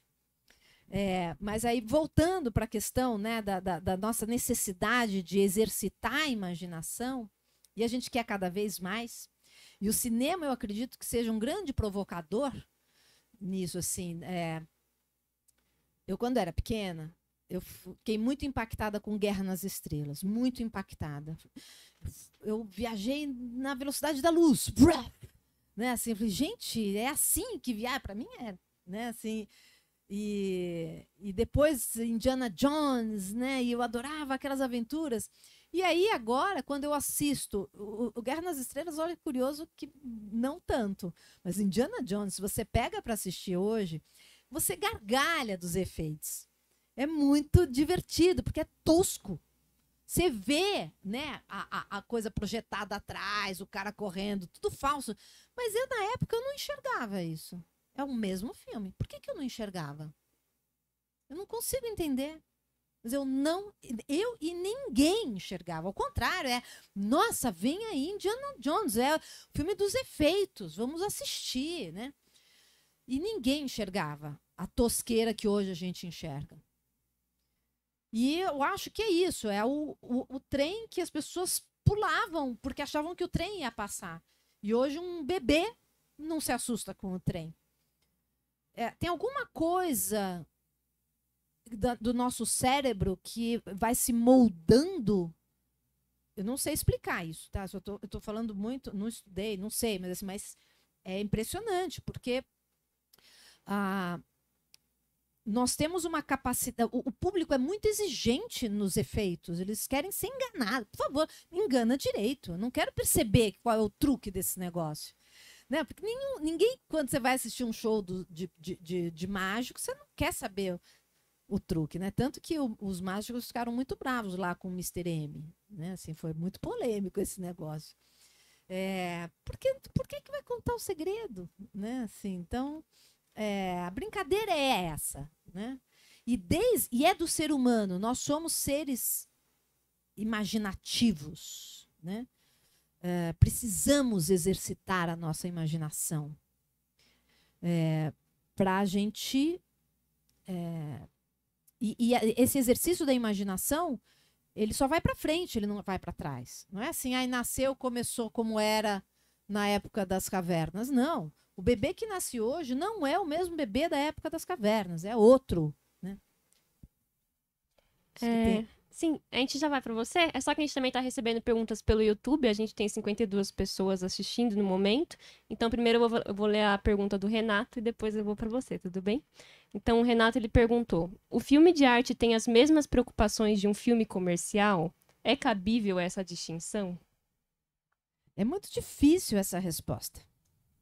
Speaker 1: É, mas aí, voltando para a questão né, da, da, da, nossa necessidade de exercitar a imaginação, e a gente quer cada vez mais, e o cinema eu acredito que seja um grande provocador nisso. assim é, Eu, quando era pequena, eu fiquei muito impactada com Guerra nas Estrelas, muito impactada. Eu viajei na velocidade da luz. Né? Assim, eu falei, gente, é assim que viaja? Ah, para mim era. Né? Assim, e, e depois Indiana Jones, né? E eu adorava aquelas aventuras. E aí, agora, quando eu assisto o, o Guerra nas Estrelas, olha curioso que não tanto. Mas Indiana Jones, se você pega para assistir hoje, você gargalha dos efeitos. É muito divertido, porque é tosco. Você vê, né, a, a, coisa projetada atrás, o cara correndo, tudo falso. Mas eu, na época, eu não enxergava isso. É o mesmo filme. Por que, que eu não enxergava? Eu não consigo entender. Mas eu não, eu e ninguém enxergava. Ao contrário, é, nossa, vem aí Indiana Jones, é o filme dos efeitos, vamos assistir, né? E ninguém enxergava a tosqueira que hoje a gente enxerga. E eu acho que é isso, é o, o, o trem que as pessoas pulavam porque achavam que o trem ia passar. E hoje um bebê não se assusta com o trem. É, tem alguma coisa da, do nosso cérebro que vai se moldando. Eu não sei explicar isso, tá? Tô, eu estou falando muito, não estudei, não sei, mas, assim, mas é impressionante, porque ah, nós temos uma capacidade. O, público é muito exigente nos efeitos. Eles querem ser enganados. Por favor, engana direito. Eu não quero perceber qual é o truque desse negócio. Né? Porque nenhum, ninguém, quando você vai assistir um show do, de, de, de, de, mágico, você não quer saber o, truque, né? Tanto que o, os mágicos ficaram muito bravos lá com o Mr. M. Né? Assim, foi muito polêmico esse negócio. É, por que, por que, que vai contar o segredo? Né? Assim, então. É, a brincadeira é essa, né? E, desde, e é do ser humano, nós somos seres imaginativos, né? É, precisamos exercitar a nossa imaginação é, para a gente. É, e, e, esse exercício da imaginação ele só vai para frente, ele não vai para trás. Não é assim, aí nasceu, começou como era, na época das cavernas. Não. O bebê que nasce hoje não é o mesmo bebê da época das cavernas, é outro. Né? É, sim, a
Speaker 2: gente já vai para você. É só que a gente também está recebendo perguntas pelo YouTube. A gente tem 52 pessoas assistindo no momento. Então, primeiro eu vou, eu vou ler a pergunta do Renato e depois eu vou para você, tudo bem? Então, o Renato ele perguntou: O filme de arte tem as mesmas preocupações de um filme comercial? É cabível essa distinção?
Speaker 1: É muito difícil essa resposta.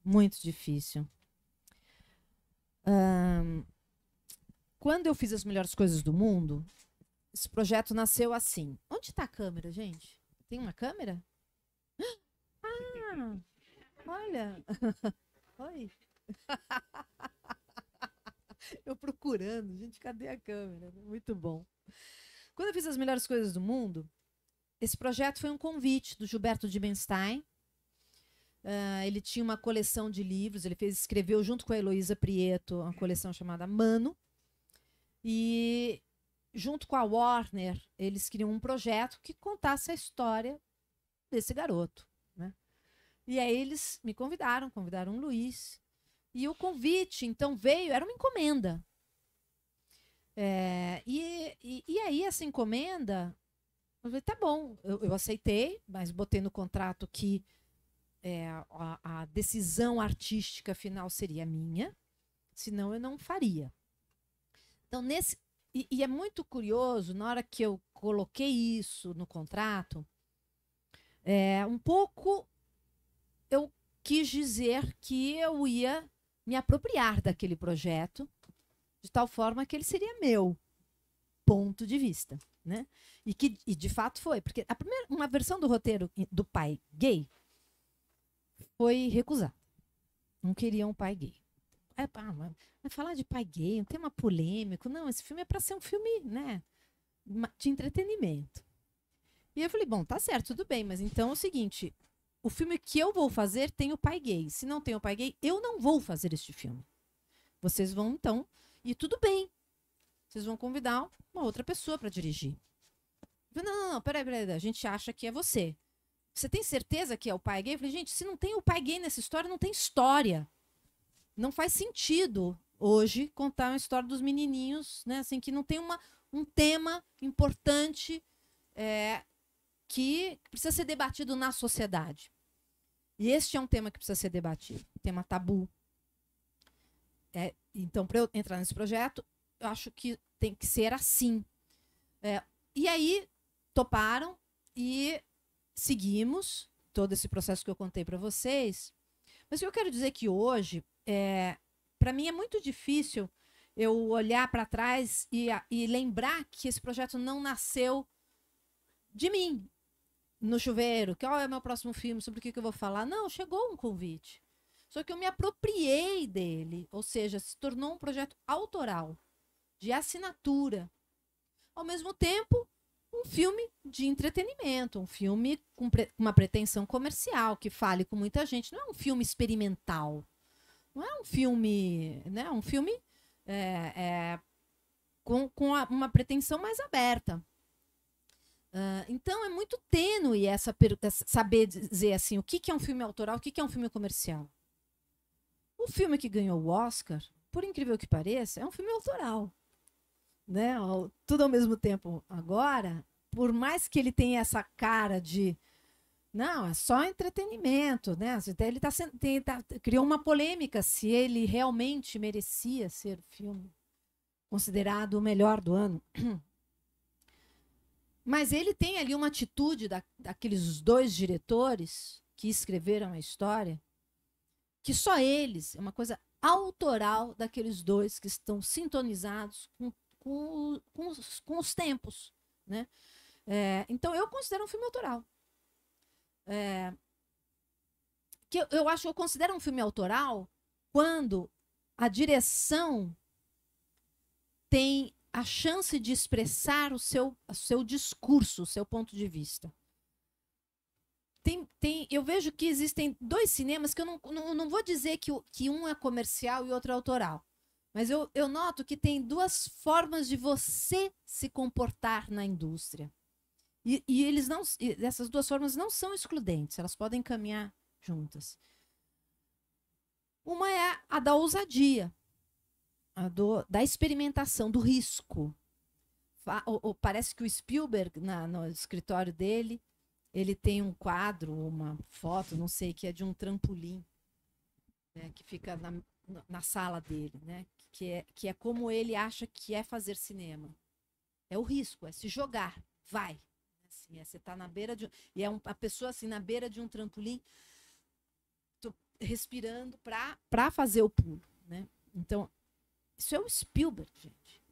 Speaker 1: Muito difícil. Um, quando eu fiz as melhores coisas do mundo, esse projeto nasceu assim. Onde está a câmera, gente? Tem uma câmera? Ah! Olha! Oi! Eu procurando, gente, cadê a câmera? Muito bom. Quando eu fiz as melhores coisas do mundo, esse projeto foi um convite do Gilberto de Benstein Uh, ele tinha uma coleção de livros, ele fez, escreveu junto com a Heloísa Prieto uma coleção chamada Mano. E junto com a Warner, eles criam um projeto que contasse a história desse garoto. Né? E aí eles me convidaram, convidaram o Luiz. E o convite, então, veio, era uma encomenda. É, e, e, e, aí, essa encomenda, eu falei, tá bom, eu, eu aceitei, mas botei no contrato que é, a, a, decisão artística final seria minha, senão eu não faria. Então, nesse. E, e é muito curioso, na hora que eu coloquei isso no contrato, é, um pouco eu quis dizer que eu ia me apropriar daquele projeto de tal forma que ele seria meu ponto de vista, né? E que e de fato foi, porque a primeira uma versão do roteiro do pai gay foi recusar Não queriam um pai gay. É, mas falar de pai gay, um tema polêmico. Não, esse filme é para ser um filme, né? De entretenimento. E eu falei, bom, tá certo, tudo bem, mas então é o seguinte: o filme que eu vou fazer tem o pai gay. Se não tem o pai gay, eu não vou fazer este filme. Vocês vão, então, e tudo bem. Vocês vão convidar uma outra pessoa para dirigir. Falei, não, não, não, peraí, peraí, a gente acha que é você. Você tem certeza que é o pai gay? Eu falei, gente, se não tem o pai gay nessa história, não tem história. Não faz sentido hoje contar uma história dos menininhos, né? Assim, que não tem uma, um tema importante é, que precisa ser debatido na sociedade. E este é um tema que precisa ser debatido, tema tabu. É, então, para eu entrar nesse projeto, eu acho que tem que ser assim. É, e aí toparam e seguimos todo esse processo que eu contei para vocês. Mas o que eu quero dizer é que hoje, é, para mim é muito difícil eu olhar para trás e, e lembrar que esse projeto não nasceu de mim no chuveiro. Que oh, é meu próximo filme, sobre o que, que eu vou falar. Não, chegou um convite. Só que eu me apropriei dele, ou seja, se tornou um projeto autoral, de assinatura. Ao mesmo tempo, um filme de entretenimento, um filme com pre uma pretensão comercial que fale com muita gente. Não é um filme experimental, não é um filme, né? Um filme é, é, com, com a, uma pretensão mais aberta. Uh, então é muito tênue essa saber dizer assim o que, que é um filme autoral, o que, que é um filme comercial. O filme que ganhou o Oscar, por incrível que pareça, é um filme autoral né, tudo ao mesmo tempo agora, por mais que ele tenha essa cara de não, é só entretenimento, né? Assim, ele tá, tem, tá, criou uma polêmica se ele realmente merecia ser o filme considerado o melhor do ano. Mas ele tem ali uma atitude da, daqueles dois diretores que escreveram a história, que só eles, é uma coisa autoral daqueles dois que estão sintonizados com com, com, os, com os tempos, né? É, então eu considero um filme autoral. É, que eu, eu acho que eu considero um filme autoral quando a direção tem a chance de expressar o seu, o seu discurso, o seu ponto de vista. Tem, tem, eu vejo que existem dois cinemas que eu não, não, não vou dizer que, que um é comercial e outro é autoral. Mas eu, eu noto que tem duas formas de você se comportar na indústria. E, e eles não, e essas duas formas não são excludentes, elas podem caminhar juntas. Uma é a da ousadia, a do, da experimentação, do risco. O, o, parece que o Spielberg, na, no escritório dele, ele tem um quadro, uma foto, não sei, que é de um trampolim né, que fica na, na sala dele, né? que é, que é como ele acha que é fazer cinema. É o risco, é se jogar, vai. Assim, é, você tá na beira de. E é um, a pessoa assim, na beira de um trampolim, respirando para fazer o pulo. Né? Então, isso é o Spielberg, gente.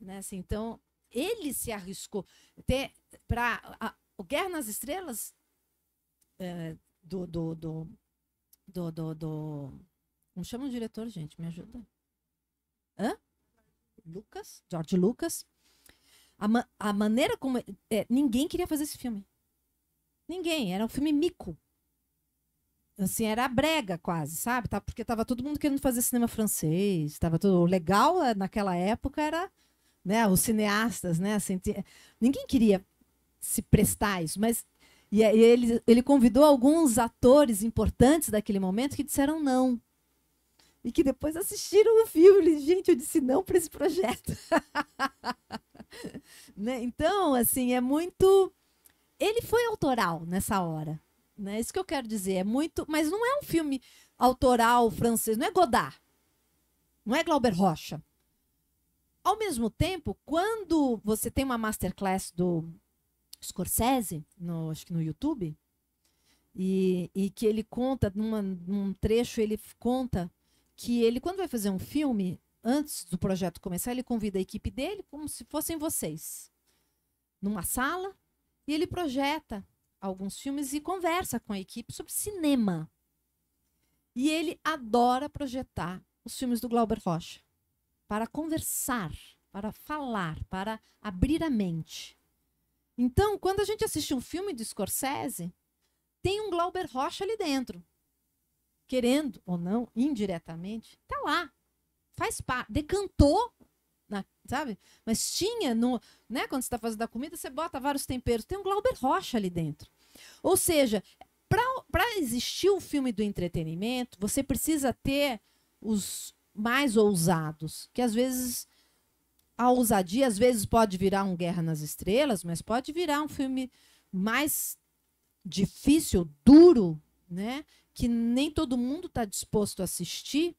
Speaker 1: Né? Assim, então, ele se arriscou. Ter, para o Guerra nas Estrelas é, do, do, do, do, do, do. chama o diretor, gente? Me ajuda. Hã? Lucas, George Lucas. A, ma a maneira como. É, ninguém queria fazer esse filme. Ninguém. Era um filme mico. Assim, era brega quase, sabe? Tá? Porque tava todo mundo querendo fazer cinema francês. Tava tudo. O legal eh, naquela época era. Né, os cineastas, né? Assim, Ninguém queria se prestar a isso, mas. E ele, ele convidou alguns atores importantes daquele momento que disseram não e que depois assistiram o filme. Gente, eu disse não para esse projeto. né? Então, assim, é muito. Ele foi autoral nessa hora. Né? Isso que eu quero dizer. É muito. Mas não é um filme autoral francês, não é Godard. Não é Glauber Rocha. Ao mesmo tempo, quando você tem uma masterclass do Scorsese, no, acho que no YouTube, e, e que ele conta, numa, num trecho, ele conta que ele, quando vai fazer um filme, antes do projeto começar, ele convida a equipe dele, como se fossem vocês, numa sala, e ele projeta alguns filmes e conversa com a equipe sobre cinema. E ele adora projetar os filmes do Glauber Rocha para conversar, para falar, para abrir a mente. Então, quando a gente assiste um filme do Scorsese, tem um Glauber Rocha ali dentro querendo ou não, indiretamente, está lá. Faz parte. Decantou, na, sabe? Mas tinha no. Né, quando você está fazendo a comida, você bota vários temperos. Tem um Glauber Rocha ali dentro. Ou seja, para existir o filme do entretenimento, você precisa ter os mais ousados, que às vezes a ousadia às vezes pode virar um Guerra nas Estrelas, mas pode virar um filme mais difícil, duro, né? que nem todo mundo está disposto a assistir,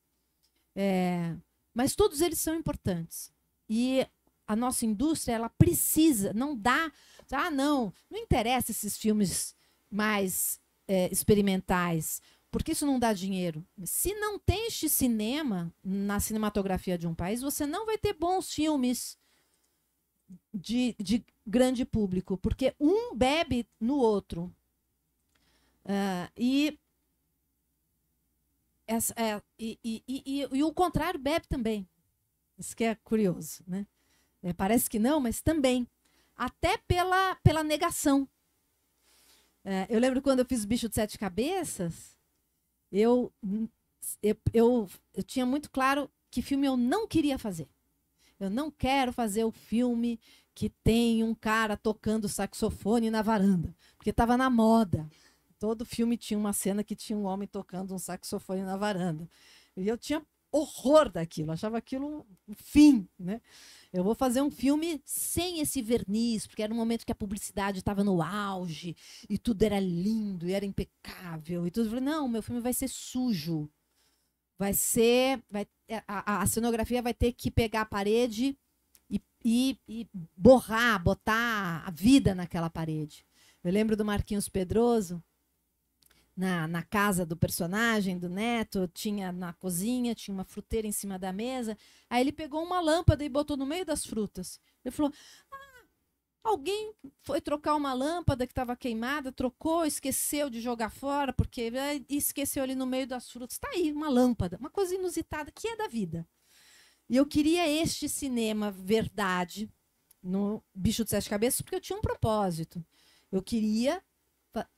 Speaker 1: é, mas todos eles são importantes. E a nossa indústria ela precisa, não dá, tá, ah não, não interessa esses filmes mais é, experimentais, porque isso não dá dinheiro. Se não tem este cinema na cinematografia de um país, você não vai ter bons filmes de, de grande público, porque um bebe no outro. Uh, e essa, é, e, e, e, e, o contrário bebe também. Isso que é curioso, né? É, parece que não, mas também. Até pela, pela negação. É, eu lembro quando eu fiz o bicho de sete cabeças, eu, eu, eu, eu tinha muito claro que filme eu não queria fazer. Eu não quero fazer o filme que tem um cara tocando saxofone na varanda, porque estava na moda todo filme tinha uma cena que tinha um homem tocando um saxofone na varanda. E eu tinha horror daquilo, achava aquilo um fim, né? Eu vou fazer um filme sem esse verniz, porque era um momento que a publicidade estava no auge e tudo era lindo e era impecável e tudo. falei, não, meu filme vai ser sujo. Vai ser, vai, é, a, a cenografia vai ter que pegar a parede e, e, e borrar, botar a vida naquela parede. Eu lembro do Marquinhos Pedroso, na, na casa do personagem, do neto, tinha na cozinha, tinha uma fruteira em cima da mesa. Aí ele pegou uma lâmpada e botou no meio das frutas. Ele falou: ah, alguém foi trocar uma lâmpada que estava queimada, trocou, esqueceu de jogar fora, porque né, esqueceu ali no meio das frutas. Está aí, uma lâmpada, uma coisa inusitada que é da vida. E eu queria este cinema verdade no Bicho de Sete Cabeças, porque eu tinha um propósito. Eu queria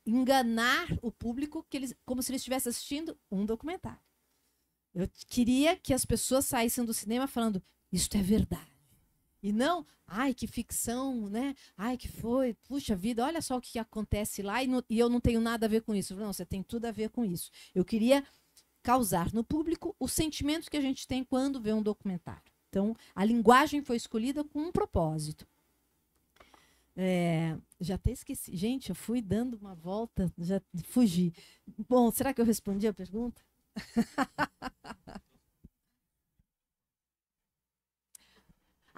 Speaker 1: enganar o público que eles, como se ele estivesse assistindo um documentário. Eu queria que as pessoas saíssem do cinema falando: isto é verdade. E não, ai, que ficção, né? Ai, que foi, puxa vida, olha só o que acontece lá e, no, e eu não tenho nada a ver com isso. Não, você tem tudo a ver com isso. Eu queria causar no público os sentimentos que a gente tem quando vê um documentário. Então, a linguagem foi escolhida com um propósito. É, já até esqueci. Gente, eu fui dando uma volta, já fugi. Bom, será que eu respondi a pergunta?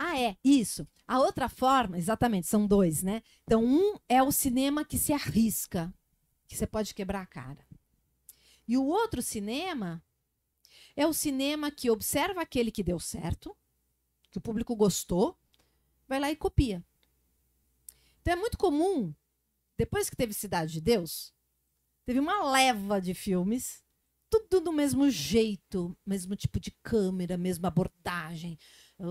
Speaker 1: Ah, é, isso. A outra forma, exatamente, são dois, né? Então, um é o cinema que se arrisca, que você pode quebrar a cara. E o outro cinema é o cinema que observa aquele que deu certo, que o público gostou, vai lá e copia. Então é muito comum, depois que teve Cidade de Deus, teve uma leva de filmes, tudo do mesmo jeito, mesmo tipo de câmera, mesma abordagem. Né,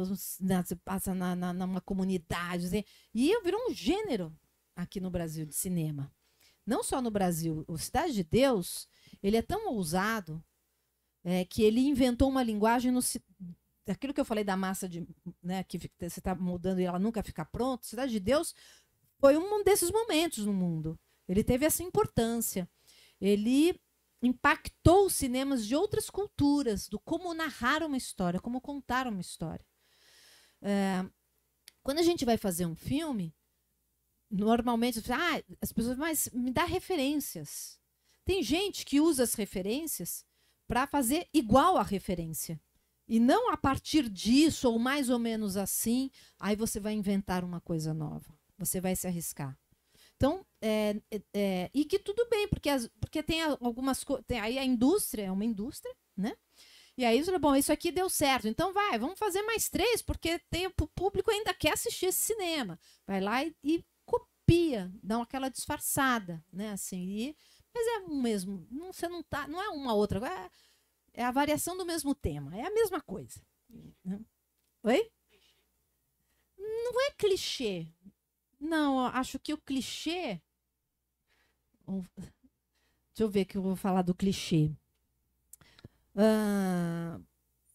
Speaker 1: você passa na, na, numa comunidade. Assim, e virou um gênero aqui no Brasil de cinema. Não só no Brasil. O Cidade de Deus ele é tão ousado é, que ele inventou uma linguagem no, aquilo que eu falei da massa de, né, que você está mudando e ela nunca fica pronta, Cidade de Deus foi um desses momentos no mundo. Ele teve essa importância. Ele impactou os cinemas de outras culturas, do como narrar uma história, como contar uma história. É, quando a gente vai fazer um filme, normalmente ah, as pessoas, mas me dá referências. Tem gente que usa as referências para fazer igual a referência. E não a partir disso, ou mais ou menos assim, aí você vai inventar uma coisa nova. Você vai se arriscar. Então, é, é, é, e que tudo bem, porque, as, porque tem algumas coisas. Aí a indústria é uma indústria, né? E aí, bom, isso aqui deu certo. Então vai, vamos fazer mais três, porque tem, o público ainda quer assistir esse cinema. Vai lá e, e copia, dá aquela disfarçada, né? Assim, e, mas é o mesmo. Não, você não tá. Não é uma outra. É, é a variação do mesmo tema. É a mesma coisa. Né? Oi? Não é clichê, não, acho que o clichê. Hum, deixa eu ver que eu vou falar do clichê. Uh,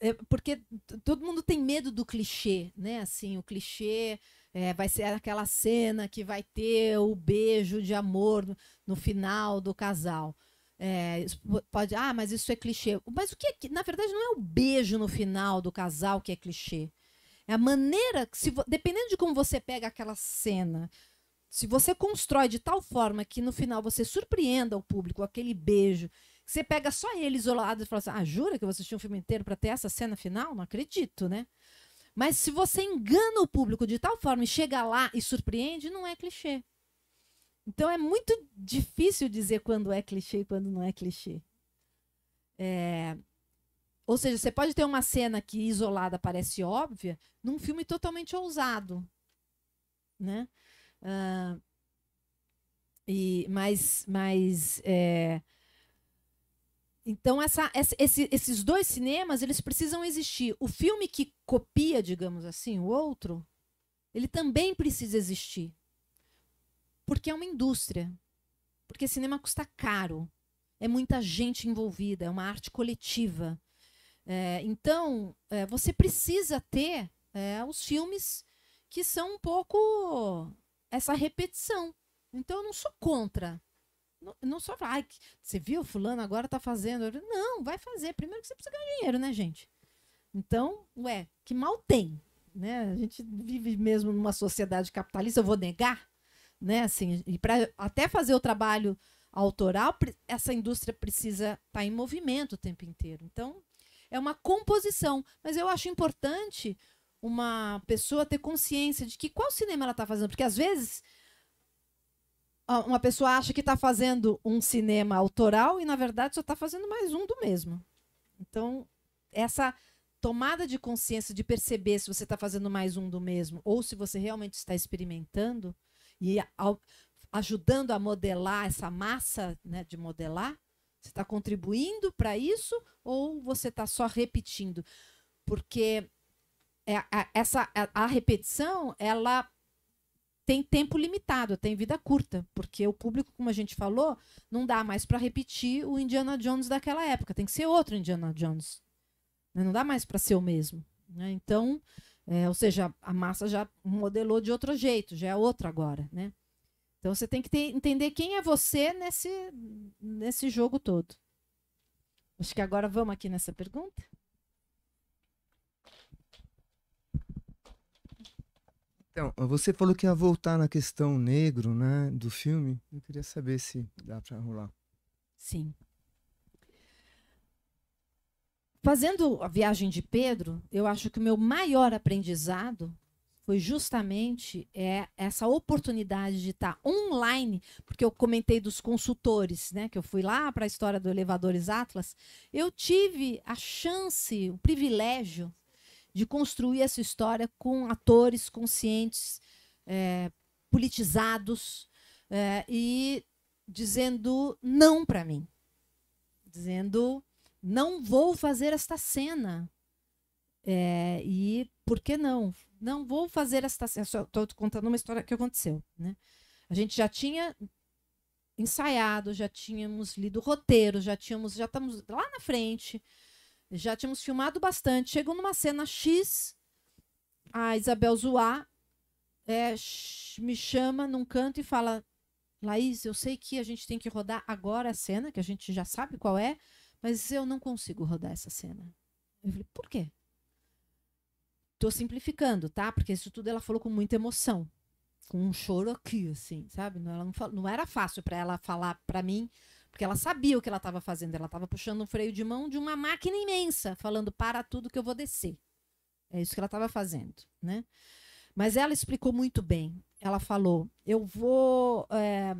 Speaker 1: é porque todo mundo tem medo do clichê, né? Assim, o clichê é, vai ser aquela cena que vai ter o beijo de amor no, no final do casal. É, pode, ah, mas isso é clichê. Mas o que é, na verdade não é o beijo no final do casal que é clichê a maneira, se, dependendo de como você pega aquela cena, se você constrói de tal forma que no final você surpreenda o público, aquele beijo, você pega só ele isolado e fala assim: ah, jura que você assistiu um filme inteiro para ter essa cena final? Não acredito, né? Mas se você engana o público de tal forma e chega lá e surpreende, não é clichê. Então é muito difícil dizer quando é clichê e quando não é clichê. É, ou seja, você pode ter uma cena que isolada parece óbvia num filme totalmente ousado, né? Uh, e mas, mas é... então essa, essa, esse, esses dois cinemas eles precisam existir. O filme que copia, digamos assim, o outro, ele também precisa existir, porque é uma indústria, porque cinema custa caro, é muita gente envolvida, é uma arte coletiva. É, então, é, você precisa ter é, os filmes que são um pouco essa repetição. Então, eu não sou contra. Não, não sou, ai, ah, você viu, fulano agora tá fazendo. Não, vai fazer. Primeiro que você precisa ganhar dinheiro, né, gente? Então, ué, que mal tem, né? A gente vive mesmo numa sociedade capitalista, eu vou negar, né? Assim, e para até fazer o trabalho autoral, essa indústria precisa estar tá em movimento o tempo inteiro. Então, é uma composição. Mas eu acho importante uma pessoa ter consciência de que qual cinema ela está fazendo. Porque às vezes uma pessoa acha que está fazendo um cinema autoral e, na verdade, só está fazendo mais um do mesmo. Então, essa tomada de consciência de perceber se você está fazendo mais um do mesmo ou se você realmente está experimentando e ao, ajudando a modelar essa massa né, de modelar você está contribuindo para isso ou você está só repetindo? Porque é, essa, a repetição, ela tem tempo limitado, tem vida curta, porque o público, como a gente falou, não dá mais para repetir o Indiana Jones daquela época, tem que ser outro Indiana Jones. Né? Não dá mais para ser o mesmo. Né? Então, é, ou seja, a massa já modelou de outro jeito, já é outra agora. Né? Então você tem que ter, entender quem é você nesse, nesse jogo todo. Acho que agora vamos aqui nessa pergunta.
Speaker 4: Então,
Speaker 3: você falou que ia voltar na questão negro, né, do filme. Eu queria saber se dá para rolar.
Speaker 1: Sim. Fazendo a viagem de Pedro, eu acho que o meu maior aprendizado foi justamente é, essa oportunidade de estar tá online, porque eu comentei dos consultores, né? Que eu fui lá para a história do Elevadores Atlas. Eu tive a chance, o privilégio de construir essa história com atores conscientes, é, politizados é, e dizendo não para mim, dizendo não vou fazer esta cena. É, e por que não? Não vou fazer esta. cena. Estou contando uma história que aconteceu. Né? A gente já tinha ensaiado, já tínhamos lido o roteiro, já tínhamos, já estamos lá na frente, já tínhamos filmado bastante. Chegou numa cena X, a Isabel Zoá é, me chama num canto e fala: Laís, eu sei que a gente tem que rodar agora a cena, que a gente já sabe qual é, mas eu não consigo rodar essa cena. Eu falei: por quê? Tô simplificando, tá? Porque isso tudo ela falou com muita emoção, com um choro aqui, assim, sabe? Não, ela não, fal... não era fácil para ela falar para mim, porque ela sabia o que ela estava fazendo. Ela estava puxando um freio de mão de uma máquina imensa, falando para tudo que eu vou descer. É isso que ela estava fazendo, né? Mas ela explicou muito bem. Ela falou: eu vou. É,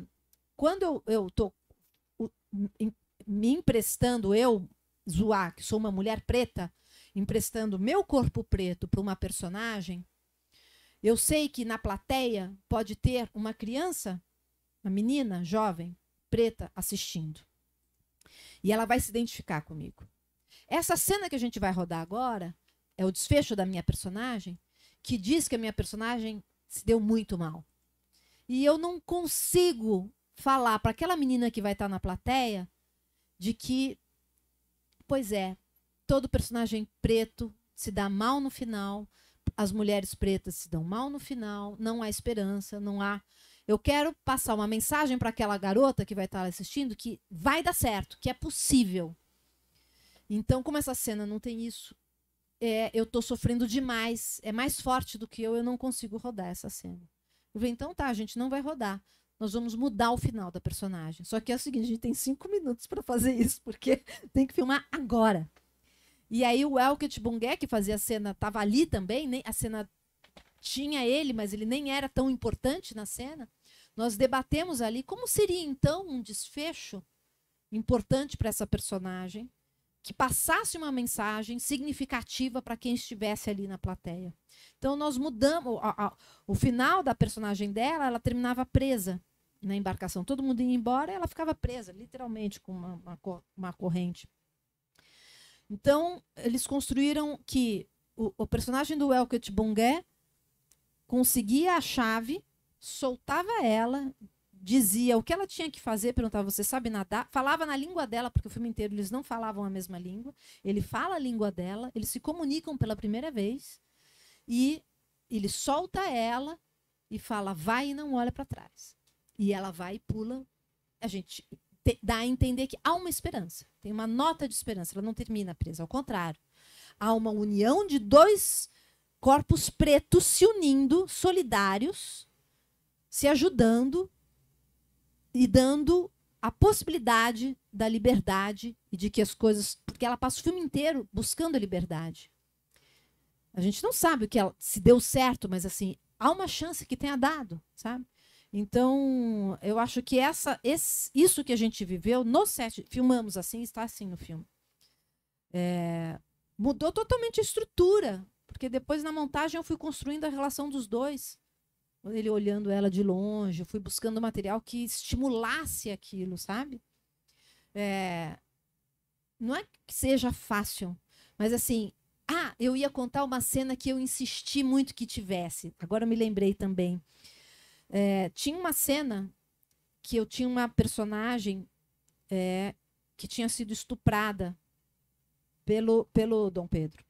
Speaker 1: quando eu, eu tô me emprestando, eu, Zoar, que sou uma mulher preta, emprestando meu corpo preto para uma personagem, eu sei que na plateia pode ter uma criança, uma menina jovem, preta, assistindo. E ela vai se identificar comigo. Essa cena que a gente vai rodar agora é o desfecho da minha personagem, que diz que a minha personagem se deu muito mal. E eu não consigo falar para aquela menina que vai estar tá na plateia de que, pois é, todo personagem preto se dá mal no final, as mulheres pretas se dão mal no final, não há esperança, não há. Eu quero passar uma mensagem para aquela garota que vai estar assistindo que vai dar certo, que é possível. Então, como essa cena não tem isso, é, eu estou sofrendo demais, é mais forte do que eu, eu não consigo rodar essa cena. Eu falei, então tá, a gente não vai rodar. Nós vamos mudar o final da personagem. Só que é o seguinte, a gente tem cinco minutos para fazer isso, porque tem que filmar agora. E aí o Elket Bungé que fazia a cena, tava ali também, nem, a cena tinha ele, mas ele nem era tão importante na cena. Nós debatemos ali como seria então um desfecho importante para essa personagem, que passasse uma mensagem significativa para quem estivesse ali na plateia. Então nós mudamos o final da personagem dela, ela terminava presa na embarcação. Todo mundo ia embora, ela ficava presa, literalmente com uma, uma, uma corrente. Então, eles construíram que o, o personagem do Elket Bongué conseguia a chave, soltava ela, dizia o que ela tinha que fazer, perguntava: Você sabe nadar? Falava na língua dela, porque o filme inteiro eles não falavam a mesma língua. Ele fala a língua dela, eles se comunicam pela primeira vez e ele solta ela e fala: Vai e não olha para trás. E ela vai e pula. A gente te, dá a entender que há uma esperança. Tem uma nota de esperança. Ela não termina presa, ao contrário. Há uma união de dois corpos pretos se unindo, solidários, se ajudando e dando a possibilidade da liberdade e de que as coisas. Porque ela passa o filme inteiro buscando a liberdade. A gente não sabe o que ela, se deu certo, mas assim, há uma chance que tenha dado, sabe? Então, eu acho que essa, esse, isso que a gente viveu no set, filmamos assim, está assim no filme. É, mudou totalmente a estrutura, porque depois na montagem eu fui construindo a relação dos dois. Ele olhando ela de longe, eu fui buscando material que estimulasse aquilo, sabe? É, não é que seja fácil, mas assim, ah, eu ia contar uma cena que eu insisti muito que tivesse. Agora eu me lembrei também. É, tinha uma cena que eu tinha uma personagem é, que tinha sido estuprada pelo, pelo Dom Pedro.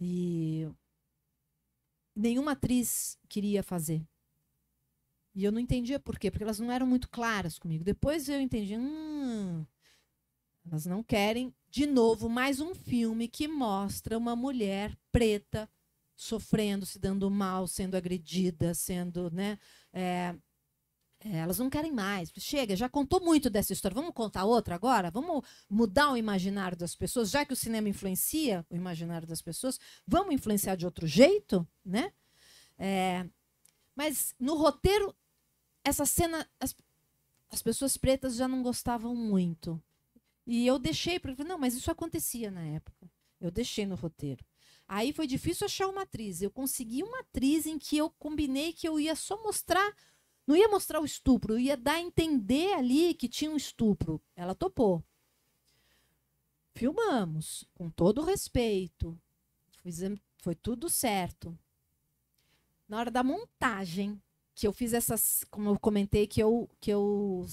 Speaker 1: E nenhuma atriz queria fazer. E eu não entendia por quê, porque elas não eram muito claras comigo. Depois eu entendi, hum, elas não querem de novo mais um filme que mostra uma mulher preta sofrendo, se dando mal, sendo agredida, sendo, né? É, é, elas não querem mais. Chega, já contou muito dessa história. Vamos contar outra agora? Vamos mudar o imaginário das pessoas, já que o cinema influencia o imaginário das pessoas, vamos influenciar de outro jeito, né? É, mas no roteiro, essa cena, as, as pessoas pretas já não gostavam muito. E eu deixei, porque não, mas isso acontecia na época. Eu deixei no roteiro. Aí foi difícil achar uma atriz. Eu consegui uma atriz em que eu combinei que eu ia só mostrar, não ia mostrar o estupro, ia dar a entender ali que tinha um estupro. Ela topou. Filmamos, com todo respeito. Fizemos, foi tudo certo. Na hora da montagem, que eu fiz essas, como eu comentei, que eu, que eu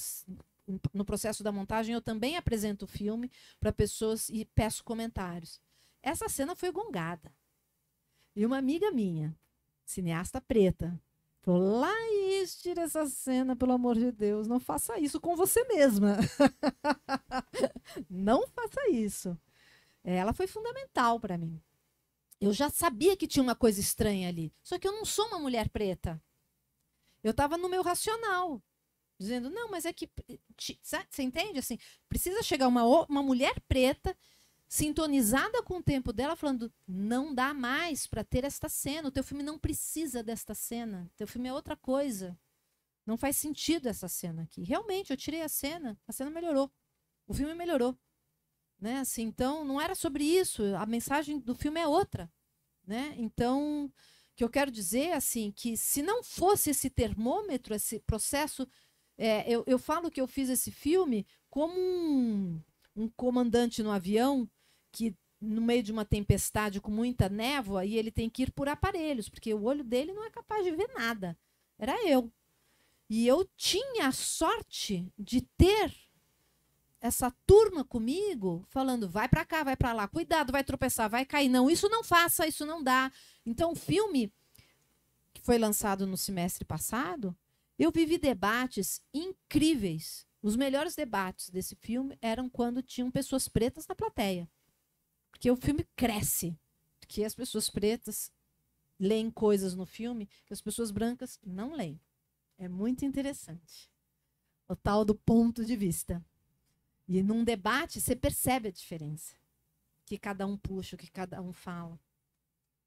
Speaker 1: no processo da montagem eu também apresento o filme para pessoas e peço comentários. Essa cena foi gongada. E uma amiga minha, cineasta preta, falou: Laís, tira essa cena, pelo amor de Deus, não faça isso com você mesma. não faça isso. Ela foi fundamental para mim. Eu já sabia que tinha uma coisa estranha ali, só que eu não sou uma mulher preta. Eu estava no meu racional, dizendo: não, mas é que. Você entende? Assim, precisa chegar uma, uma mulher preta sintonizada com o tempo dela, falando: não dá mais para ter esta cena. O teu filme não precisa desta cena. O teu filme é outra coisa. Não faz sentido essa cena aqui. Realmente, eu tirei a cena, a cena melhorou. O filme melhorou. Né? Assim, então, não era sobre isso. A mensagem do filme é outra. Né? Então, o que eu quero dizer assim que se não fosse esse termômetro, esse processo. É, eu, eu falo que eu fiz esse filme como um, um comandante no avião que no meio de uma tempestade com muita névoa e ele tem que ir por aparelhos, porque o olho dele não é capaz de ver nada. Era eu. E eu tinha a sorte de ter essa turma comigo falando: vai para cá, vai para lá, cuidado, vai tropeçar, vai cair. Não, isso não faça, isso não dá. Então, o filme que foi lançado no semestre passado, eu vivi debates incríveis. Os melhores debates desse filme eram quando tinham pessoas pretas na plateia. Porque o filme cresce. Que as pessoas pretas leem coisas no filme que as pessoas brancas não leem. É muito interessante. O tal do ponto de vista. E num debate você percebe a diferença. Que cada um puxa, o que cada um fala.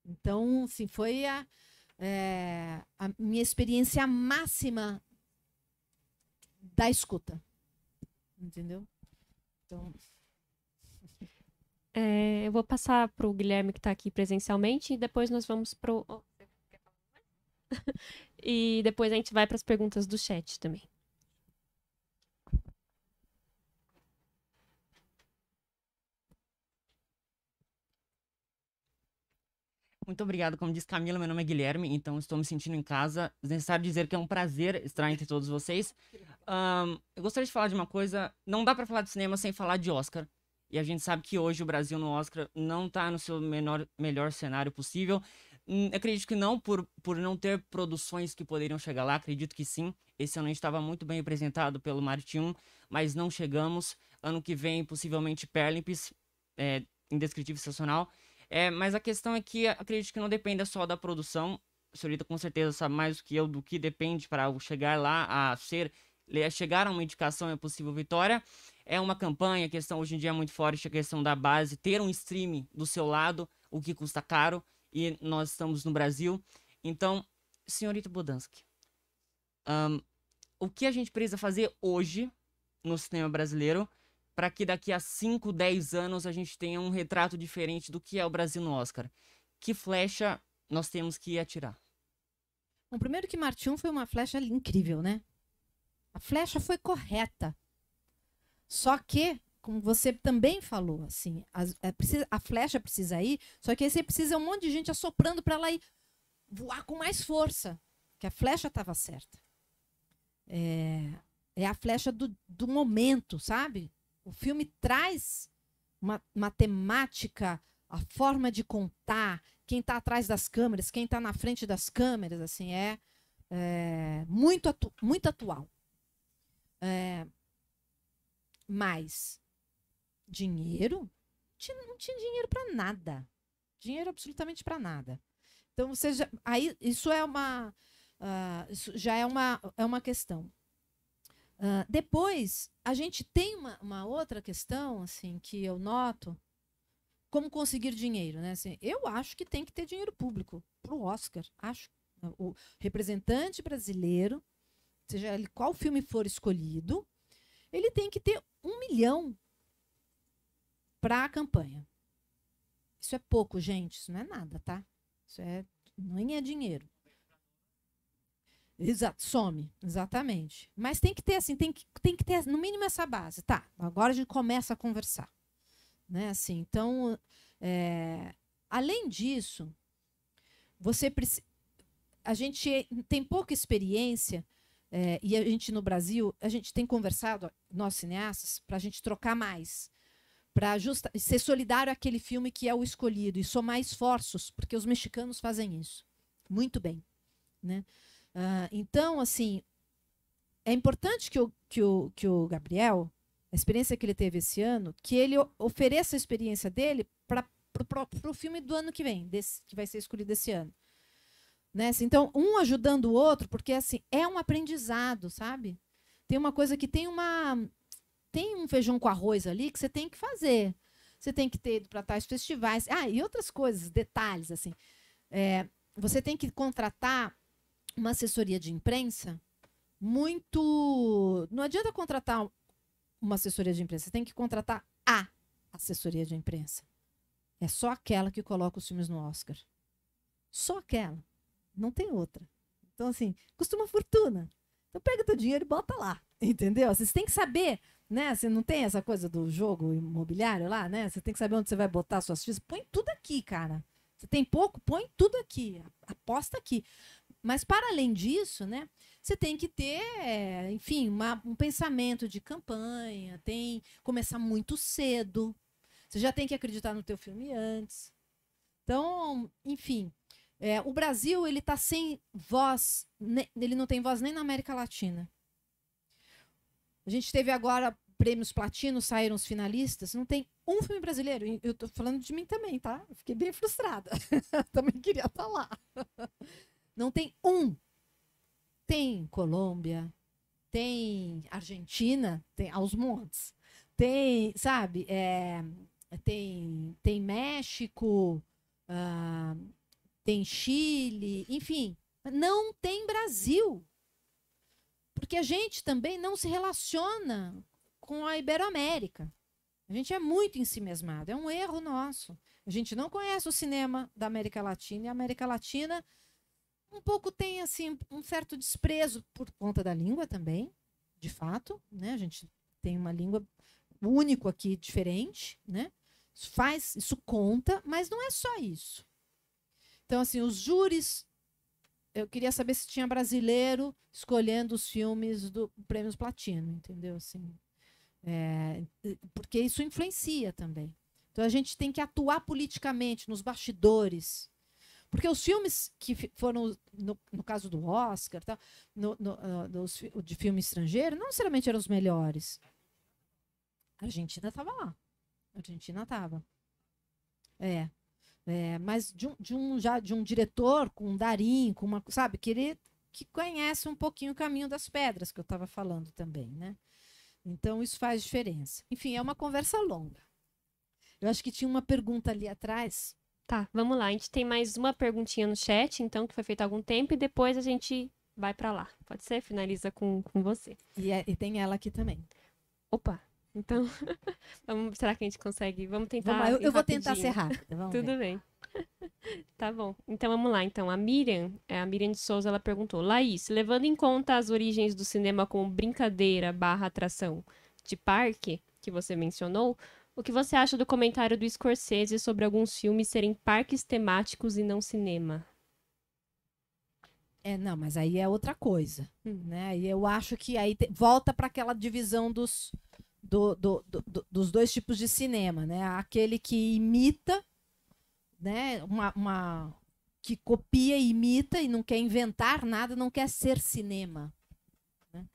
Speaker 1: Então, assim, foi a, é, a minha experiência máxima da escuta. Entendeu? Então. É, eu vou passar
Speaker 2: para o Guilherme que está aqui presencialmente e depois nós vamos para o... e depois a gente vai para as perguntas do chat também.
Speaker 4: Muito obrigado, como diz Camila, meu nome é Guilherme, então estou me sentindo em casa. É necessário dizer que é um prazer estar entre todos vocês. Um, eu gostaria de falar de uma coisa, não dá para falar de cinema sem falar de Oscar. E a gente sabe que hoje o Brasil no Oscar não está no seu menor, melhor cenário possível. Hum, acredito que não, por, por não ter produções que poderiam chegar lá, acredito que sim. Esse ano a gente estava muito bem apresentado pelo Martim, mas não chegamos. Ano que vem, possivelmente, Perlimps, é, indescritível sensacional. É, mas a questão é que acredito que não dependa só da produção. O senhorita com certeza sabe mais do que eu do que depende para chegar lá a ser chegar a uma indicação é possível vitória. É uma campanha, a questão hoje em dia é muito forte, a questão da base, ter um streaming do seu lado, o que custa caro, e nós estamos no Brasil. Então, senhorita Budansky, um, o que a gente precisa fazer hoje no cinema brasileiro para que daqui a 5, 10 anos a gente tenha um retrato diferente do que é o Brasil no Oscar? Que flecha nós temos que atirar?
Speaker 1: Bom, primeiro que Martin foi uma flecha incrível, né? A flecha foi correta. Só que, como você também falou, assim, a, a, é precisa, a flecha precisa ir, só que aí você precisa um monte de gente assoprando para ela ir voar com mais força, que a flecha estava certa. É, é a flecha do, do momento, sabe? O filme traz uma, matemática a forma de contar, quem está atrás das câmeras, quem está na frente das câmeras, assim, é, é muito, atu muito atual. É, mas dinheiro? Não tinha dinheiro para nada. Dinheiro absolutamente para nada. Então, você já, aí, isso é uma. Uh, isso já é uma, é uma questão. Uh, depois, a gente tem uma, uma, outra questão, assim, que eu noto, como conseguir dinheiro, né? Assim, eu acho que tem que ter dinheiro público para o Oscar. Acho o representante brasileiro seja qual filme for escolhido, ele tem que ter um milhão para a campanha. Isso é pouco, gente. Isso não é nada, tá? Isso é, nem é dinheiro. Exato, some, exatamente. Mas tem que ter assim, tem que, tem que ter no mínimo essa base. Tá, agora a gente começa a conversar. Né, assim, então, é, além disso, você a gente tem pouca experiência é, e a gente no Brasil, a gente tem conversado, nós cineastas, para a gente trocar mais, para ser solidário àquele filme que é o escolhido e somar esforços, porque os mexicanos fazem isso muito bem. Né? Uh, então, assim, é importante que o, que, o, que o Gabriel, a experiência que ele teve esse ano, que ele ofereça a experiência dele para o filme do ano que vem, desse, que vai ser escolhido esse ano. Nessa. Né? Assim, então, um ajudando o outro, porque assim, é um aprendizado, sabe? Tem uma coisa que tem uma. Tem um feijão com arroz ali que você tem que fazer. Você tem que ter ido para tais festivais. Ah, e outras coisas, detalhes, assim. É, você tem que contratar uma assessoria de imprensa muito. Não adianta contratar uma assessoria de imprensa, você tem que contratar a assessoria de imprensa. É só aquela que coloca os filmes no Oscar. Só aquela. Não tem outra. Então, assim, custa uma fortuna. Então pega teu dinheiro e bota lá. Entendeu? Assim, você tem que saber, né? Você não tem essa coisa do jogo imobiliário lá, né? Você tem que saber onde você vai botar suas fichas. Põe tudo aqui, cara. Você tem pouco, põe tudo aqui. Aposta aqui. Mas para além disso, né? Você tem que ter, é, enfim, uma, um pensamento de campanha, tem começar muito cedo. Você já tem que acreditar no teu filme antes. Então, enfim, é, o Brasil ele está sem voz, ele não tem voz nem na América Latina. A gente teve agora prêmios platino, saíram os finalistas, não tem um filme brasileiro. Eu estou falando de mim também, tá? fiquei bem frustrada. também queria estar tá lá. Não tem um. Tem Colômbia, tem Argentina, tem aos montes. Tem, sabe, é, tem, tem México, uh, tem Chile, enfim, não tem Brasil. Porque a gente também não se relaciona com a Iberoamérica. A gente é muito em si mesmado, é um erro nosso. A gente não conhece o cinema da América Latina e a América Latina um pouco tem assim um certo desprezo por conta da língua também, de fato, né? A gente tem uma língua único aqui diferente, né? Isso faz, isso conta, mas não é só isso. Então, assim, os júris. Eu queria saber se tinha brasileiro escolhendo os filmes do Prêmios Platino, entendeu? Assim, é, porque isso influencia também. Então a gente tem que atuar politicamente nos bastidores. Porque os filmes que foram, no, no caso do Oscar, tá, no, no, no, ah, de filme estrangeiro, não necessariamente eram os melhores. A Argentina estava lá. A Argentina estava. É. É, mas de um, de um, já de um diretor com um darim, com uma, sabe, que ele que conhece um pouquinho o caminho das pedras que eu estava falando também, né? Então isso faz diferença. Enfim, é uma conversa longa. Eu acho que tinha uma pergunta ali atrás.
Speaker 2: Tá, vamos lá. A gente tem mais uma perguntinha no chat, então, que foi feita há algum tempo, e depois a gente vai para lá. Pode ser? Finaliza com, com você.
Speaker 1: E, é, e tem ela aqui também. Opa,
Speaker 2: então, vamos, será que a gente consegue? Vamos tentar. Vamos, eu, eu vou tentar ser rápida. Tudo ver. bem. Tá bom. Então vamos lá. Então, a Miriam, é, a Miriam de Souza, ela perguntou: Laís, levando em conta as origens do cinema como brincadeira barra atração de parque, que você mencionou, o que você acha do comentário do Scorsese sobre alguns filmes
Speaker 1: serem parques temáticos e não cinema? É, não, mas aí é outra coisa, hum. né? E eu acho que aí te... volta para aquela divisão dos, do, do, do, dos dois tipos de cinema, né? Aquele que imita, né? Uma, uma, que copia e imita e não quer inventar nada, não quer ser cinema. Né?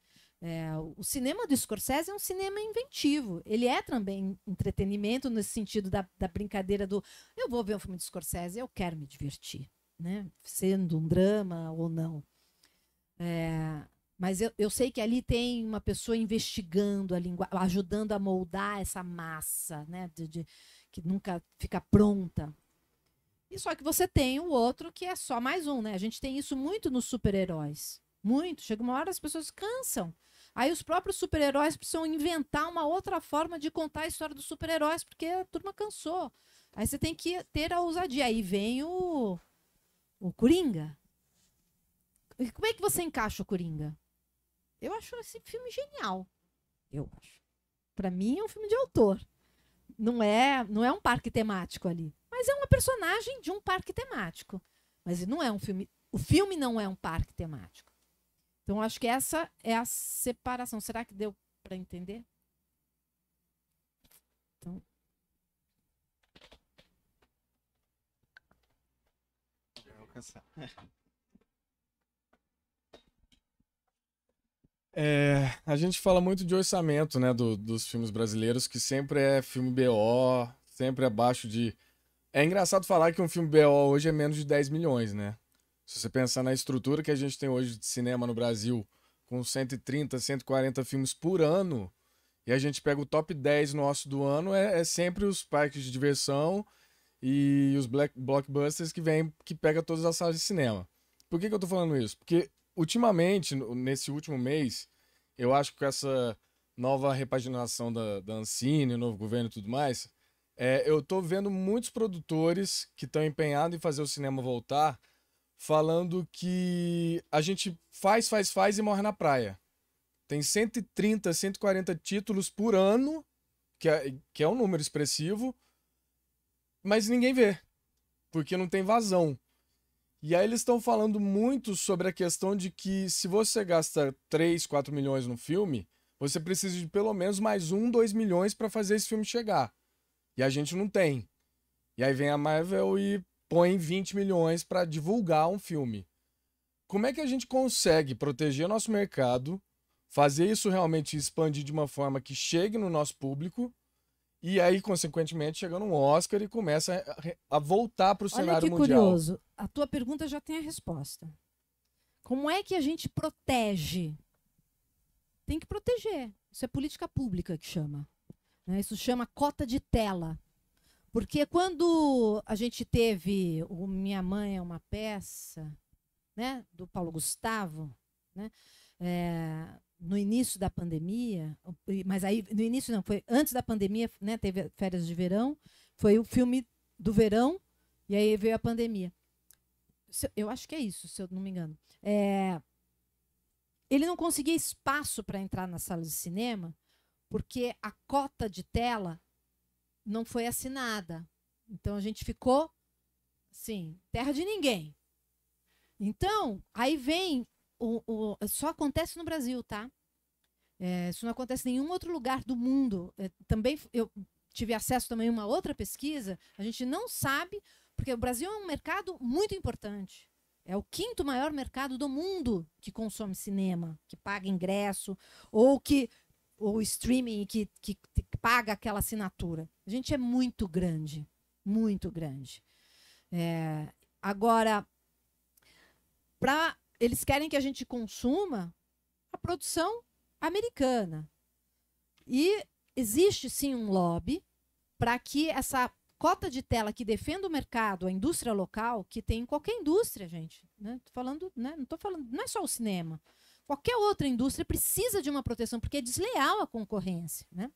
Speaker 1: É, o cinema do Scorsese é um cinema inventivo. Ele é também entretenimento no sentido da, da brincadeira do eu vou ver um filme de Scorsese, eu quero me divertir, né? Sendo um drama ou não. É, mas eu, eu sei que ali tem uma pessoa investigando a linguagem, ajudando a moldar essa massa, né? De, de, que nunca fica pronta. E só que você tem o outro que é só mais um, né? A gente tem isso muito nos super-heróis. Muito. Chega uma hora as pessoas cansam. Aí os próprios super-heróis precisam inventar uma outra forma de contar a história dos super-heróis, porque a turma cansou. Aí você tem que ter a ousadia. Aí vem o, o Coringa. E como é que você encaixa o Coringa? Eu acho esse filme genial. Eu acho. Para mim é um filme de autor. Não é, não é um parque temático ali, mas é uma personagem de um parque temático. Mas não é um filme, o filme não é um parque temático. Então acho que essa é a separação. Será que deu para entender? Então
Speaker 3: cansar. É, a gente fala muito de orçamento, né, do, dos filmes brasileiros, que sempre é filme BO, sempre é abaixo de. É engraçado falar que um filme BO hoje é menos de 10 milhões, né? Se você pensar na estrutura que a gente tem hoje de cinema no Brasil, com 130, 140 filmes por ano, e a gente pega o top 10 nosso do ano, é, é sempre os parques de diversão e os black, blockbusters que vem, que pega todas as salas de cinema. Por que, que eu tô falando isso? Porque ultimamente, nesse último mês, eu acho que com essa nova repaginação da, da Ancine, o novo governo e tudo mais, é, eu tô vendo muitos produtores que estão empenhados em fazer o cinema voltar, falando que a gente faz, faz, faz e morre na praia. Tem 130, 140 títulos por ano, que é, que é um número expressivo, mas ninguém vê, porque não tem vazão. E aí eles estão falando muito sobre a questão de que se você gasta 3, 4 milhões no filme, você precisa de pelo menos mais 1, 2 milhões para fazer esse filme chegar. E a gente não tem. E aí vem a Marvel e põe 20 milhões para divulgar um filme. Como é que a gente consegue proteger nosso mercado, fazer isso realmente expandir de uma forma que chegue no nosso público? E aí, consequentemente, chega no Oscar e começa a, voltar para o cenário mundial. Olha que mundial. curioso
Speaker 1: a tua pergunta já tem a resposta. Como é que a gente protege? Tem que proteger. Isso é política pública que chama. Né? Isso chama cota de tela. Porque quando a gente teve o Minha Mãe é uma peça, né, do Paulo Gustavo, né, é, no início da pandemia, mas aí no início não, foi antes da pandemia, né, teve férias de verão, foi o filme do verão e aí veio a pandemia eu acho que é isso, se eu não me engano. É, ele não conseguia espaço para entrar na sala de cinema porque a cota de tela não foi assinada. Então a gente ficou, sim, terra de ninguém. Então, aí vem o, o, só acontece no Brasil, tá? É, isso não acontece em nenhum outro lugar do mundo. É, também eu tive acesso também a uma outra pesquisa. A gente não sabe porque o Brasil é um mercado muito importante. É o quinto maior mercado do mundo que consome cinema, que paga ingresso, ou que o streaming que, que, que paga aquela assinatura. A gente é muito grande, muito grande. É, agora, para eles querem que a gente consuma a produção americana. E existe sim um lobby para que essa cota de tela que defenda o mercado, a indústria local, que tem em qualquer indústria, gente. Né? Tô falando, né? Não estou falando, não é só o cinema. Qualquer outra indústria precisa de uma proteção, porque é desleal a concorrência. Né?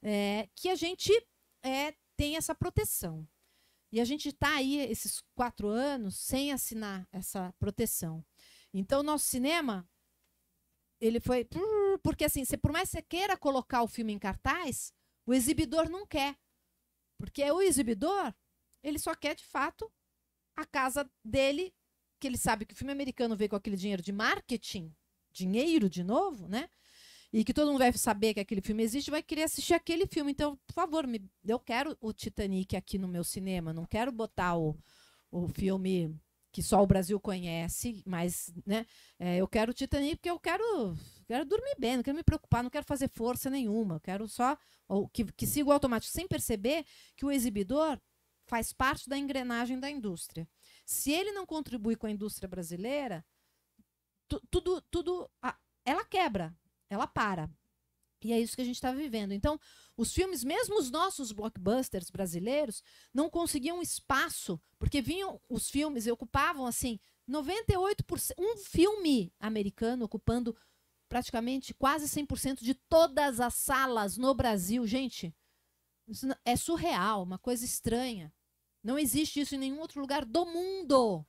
Speaker 1: É, que a gente é, tem essa proteção. E a gente está aí esses quatro anos sem assinar essa proteção. Então, nosso cinema, ele foi. Porque assim, por mais que você queira colocar o filme em cartaz, o exibidor não quer. Porque é o exibidor, ele só quer, de fato, a casa dele, que ele sabe que o filme americano vê com aquele dinheiro de marketing, dinheiro de novo, né? E que todo mundo vai saber que aquele filme existe, vai querer assistir aquele filme. Então, por favor, me... eu quero o Titanic aqui no meu cinema, não quero botar o, o filme que só o Brasil conhece, mas né, é, eu quero o Titanic porque eu quero Quero dormir bem, não quero me preocupar, não quero fazer força nenhuma. Quero só ou, que, que siga o automático, sem perceber que o exibidor faz parte da engrenagem da indústria. Se ele não contribui com a indústria brasileira, tudo, tudo a, ela quebra, ela para. E é isso que a gente está vivendo. Então, os filmes, mesmo os nossos blockbusters brasileiros, não conseguiam espaço, porque vinham os filmes e ocupavam assim 98%, um filme americano ocupando praticamente quase 100% de todas as salas no Brasil. Gente, é surreal, uma coisa estranha. Não existe isso em nenhum outro lugar do mundo.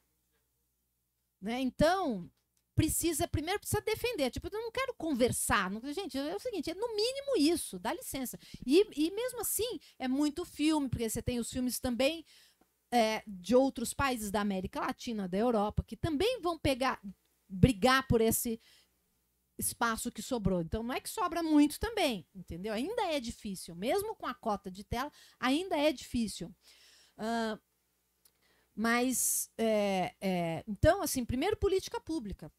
Speaker 1: Né? Então, precisa, primeiro precisa defender. Tipo, eu não quero conversar. Não, gente, é o seguinte, é no mínimo isso, dá licença. E, e mesmo assim, é muito filme, porque você tem os filmes também é, de outros países da América Latina, da Europa, que também vão pegar, brigar por esse espaço que sobrou. Então não é que sobra muito também, entendeu? Ainda é difícil, mesmo com a cota de tela, ainda é difícil. Uh, mas é, é, então, assim, primeiro política pública,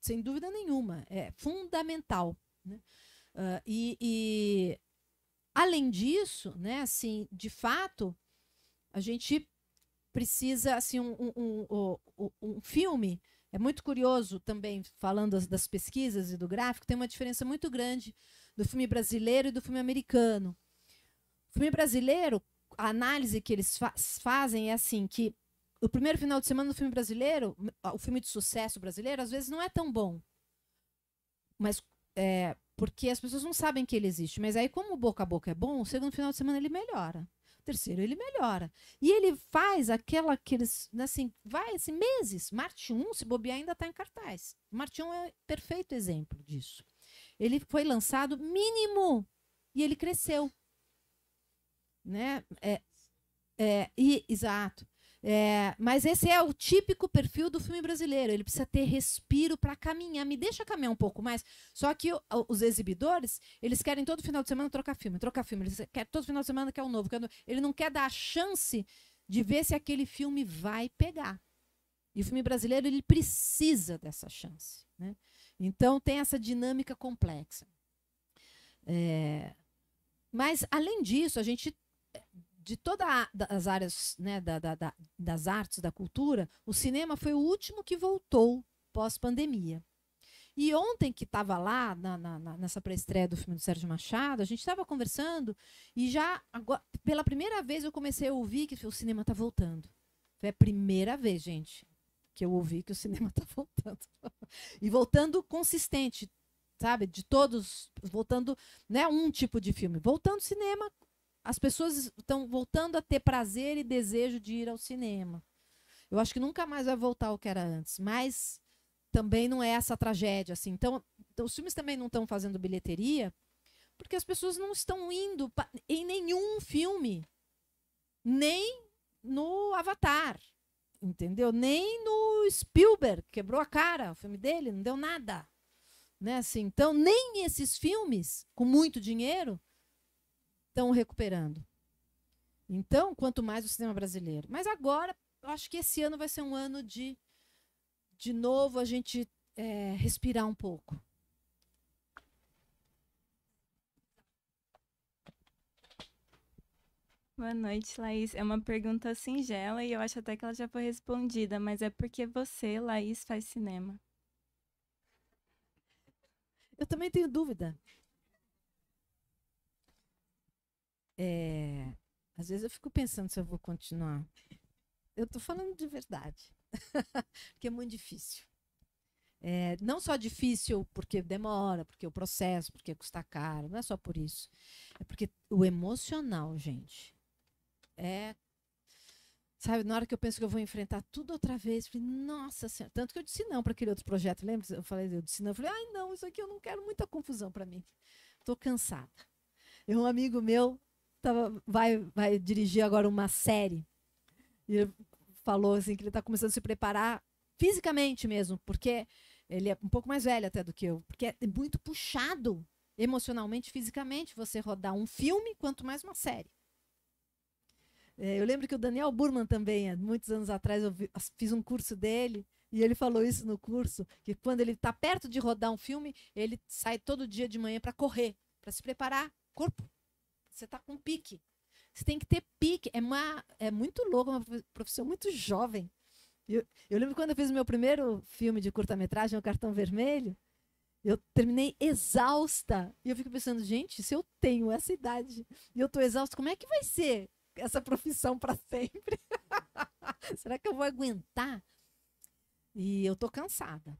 Speaker 1: sem dúvida nenhuma, é fundamental. Né? Uh, e, e, além disso, né, assim, de fato, a gente precisa assim um, um, um, um filme é muito curioso também, falando das pesquisas e do gráfico, tem uma diferença muito grande do filme brasileiro e do filme americano. O filme brasileiro, a análise que eles fa fazem é assim, que o primeiro final de semana do filme brasileiro, o filme de sucesso brasileiro, às vezes não é tão bom. Mas é, porque as pessoas não sabem que ele existe. Mas aí, como o boca a boca é bom, o segundo final de semana ele melhora terceiro ele melhora. E ele faz aquela que eles, assim, vai assim, meses. Marte 1, se bobear, ainda está em cartaz. Marte 1 é perfeito exemplo disso. Ele foi lançado mínimo e ele cresceu. Né? É, é, e, exato. É, mas esse é o típico perfil do filme brasileiro. Ele precisa ter respiro para caminhar. Me deixa caminhar um pouco mais. Só que o, os exibidores, eles querem todo final de semana trocar filme, trocar filme. Eles querem todo final de semana quer é o novo. Quer um novo. Ele não quer dar a chance de ver se aquele filme vai pegar. E o filme brasileiro ele precisa dessa chance. Né? Então tem essa dinâmica complexa. É, mas, além disso, a gente de todas as áreas né, da, da, da, das artes, da cultura, o cinema foi o último que voltou pós-pandemia. E ontem que estava lá, na, na, nessa pré-estreia do filme do Sérgio Machado, a gente estava conversando e já, agora, pela primeira vez, eu comecei a ouvir que o cinema está voltando. Foi a primeira vez, gente, que eu ouvi que o cinema está voltando. e voltando consistente, sabe? De todos, voltando, não é um tipo de filme, voltando cinema as pessoas estão voltando a ter prazer e desejo de ir ao cinema. Eu acho que nunca mais vai voltar ao que era antes, mas também não é essa tragédia assim. Então, então os filmes também não estão fazendo bilheteria porque as pessoas não estão indo pra, em nenhum filme, nem no Avatar, entendeu? Nem no Spielberg, quebrou a cara, o filme dele não deu nada. Né, assim, então, nem esses filmes com muito dinheiro estão recuperando. Então, quanto mais o cinema brasileiro. Mas agora, eu acho que esse ano vai ser um ano de, de novo, a gente é, respirar um pouco.
Speaker 2: Boa noite, Laís. É uma pergunta singela e eu acho até que ela já foi respondida, mas é porque você, Laís, faz cinema.
Speaker 1: Eu também tenho dúvida. É, às vezes eu fico pensando se eu vou continuar. Eu estou falando de verdade, porque é muito difícil. É, não só difícil porque demora, porque o processo, porque custa caro, não é só por isso. É porque o emocional, gente, é. Sabe, na hora que eu penso que eu vou enfrentar tudo outra vez, falei, nossa senhora. Tanto que eu disse não para aquele outro projeto, lembra? Eu falei, eu disse não. Eu falei, ai não, isso aqui eu não quero muita confusão para mim. estou cansada. E um amigo meu tava, vai, vai dirigir agora uma série. E ele falou assim que ele está começando a se preparar fisicamente mesmo, porque ele é um pouco mais velho até do que eu, porque é muito puxado emocionalmente, fisicamente, você rodar um filme, quanto mais uma série. É, eu lembro que o Daniel Burman também, há muitos anos atrás, eu vi, fiz um curso dele, e ele falou isso no curso, que quando ele está perto de rodar um filme, ele sai todo dia de manhã para correr, para se preparar corpo você tá com pique. Você tem que ter pique. É, uma, é muito louco, é uma profissão muito jovem. Eu, eu lembro quando eu fiz o meu primeiro filme de curta-metragem, O Cartão Vermelho, eu terminei exausta. E eu fico pensando, gente, se eu tenho essa idade e eu tô exausta, como é que vai ser essa profissão para sempre? Será que eu vou aguentar? E eu tô cansada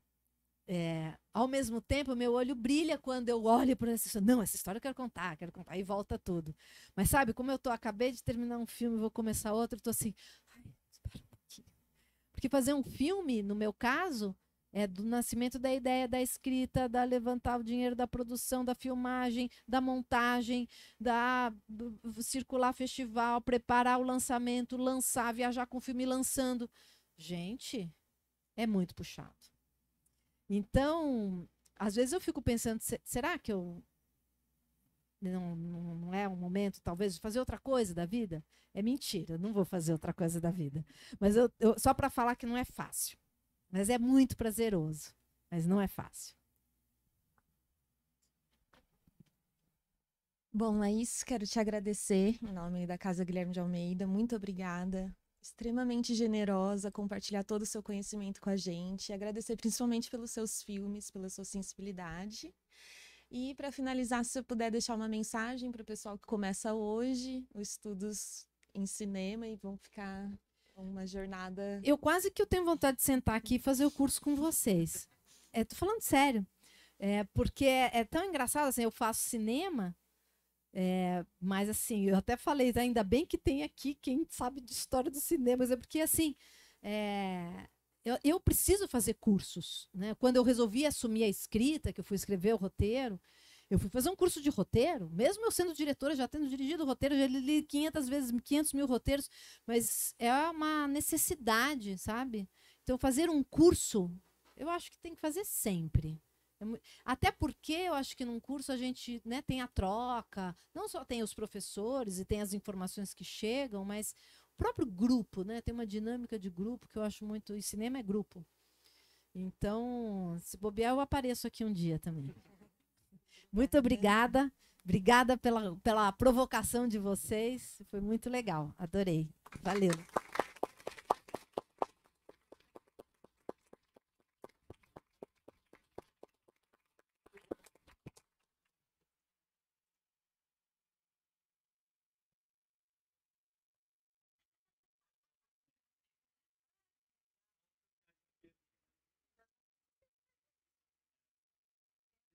Speaker 1: é, ao mesmo tempo, meu olho brilha quando eu olho para essa história. Não, essa história eu quero contar, quero contar, e volta tudo. Mas sabe, como eu tô, acabei de terminar um filme, vou começar outro, eu tô assim, ai, espera um pouquinho. Porque fazer um filme, no meu caso, é do nascimento da ideia, da escrita, da levantar o dinheiro da produção, da filmagem, da montagem, da do, circular festival, preparar o lançamento, lançar, viajar com o filme lançando. Gente, é muito puxado. Então, às vezes eu fico pensando, será que eu não, não, é um momento, talvez, de fazer outra coisa da vida? É mentira, não vou fazer outra coisa da vida. Mas eu, eu só para falar que não é fácil. Mas é muito prazeroso, mas não é fácil. Bom, é isso. quero te agradecer em nome da Casa Guilherme de Almeida. Muito obrigada extremamente generosa, compartilhar todo o seu conhecimento com a gente, agradecer principalmente pelos seus filmes, pela sua sensibilidade. E para finalizar, se eu puder deixar uma mensagem para o pessoal que começa hoje os estudos em cinema e vão ficar uma jornada. Eu quase que eu tenho vontade de sentar aqui e fazer o curso com vocês. É, tô falando sério. É, porque é, é tão engraçado assim, eu faço cinema é, mas assim, eu até falei, ainda bem que tem aqui quem sabe de história dos cinemas, é porque assim, é, eu, eu, preciso fazer cursos. Né? Quando eu resolvi assumir a escrita, que eu fui escrever o roteiro, eu fui fazer um curso de roteiro, mesmo eu sendo diretora, já tendo dirigido roteiro, já li 500 vezes, 500 mil roteiros, mas é uma necessidade, sabe? Então, fazer um curso, eu acho que tem que fazer sempre. É até porque eu acho que num curso a gente né, tem a troca, não só tem os professores e tem as informações que chegam, mas o próprio grupo, né? Tem uma dinâmica de grupo que eu acho muito. E cinema é grupo. Então, se bobear, eu apareço aqui um dia também. Muito obrigada. Obrigada pela, pela provocação de vocês. Foi muito legal. Adorei. Valeu.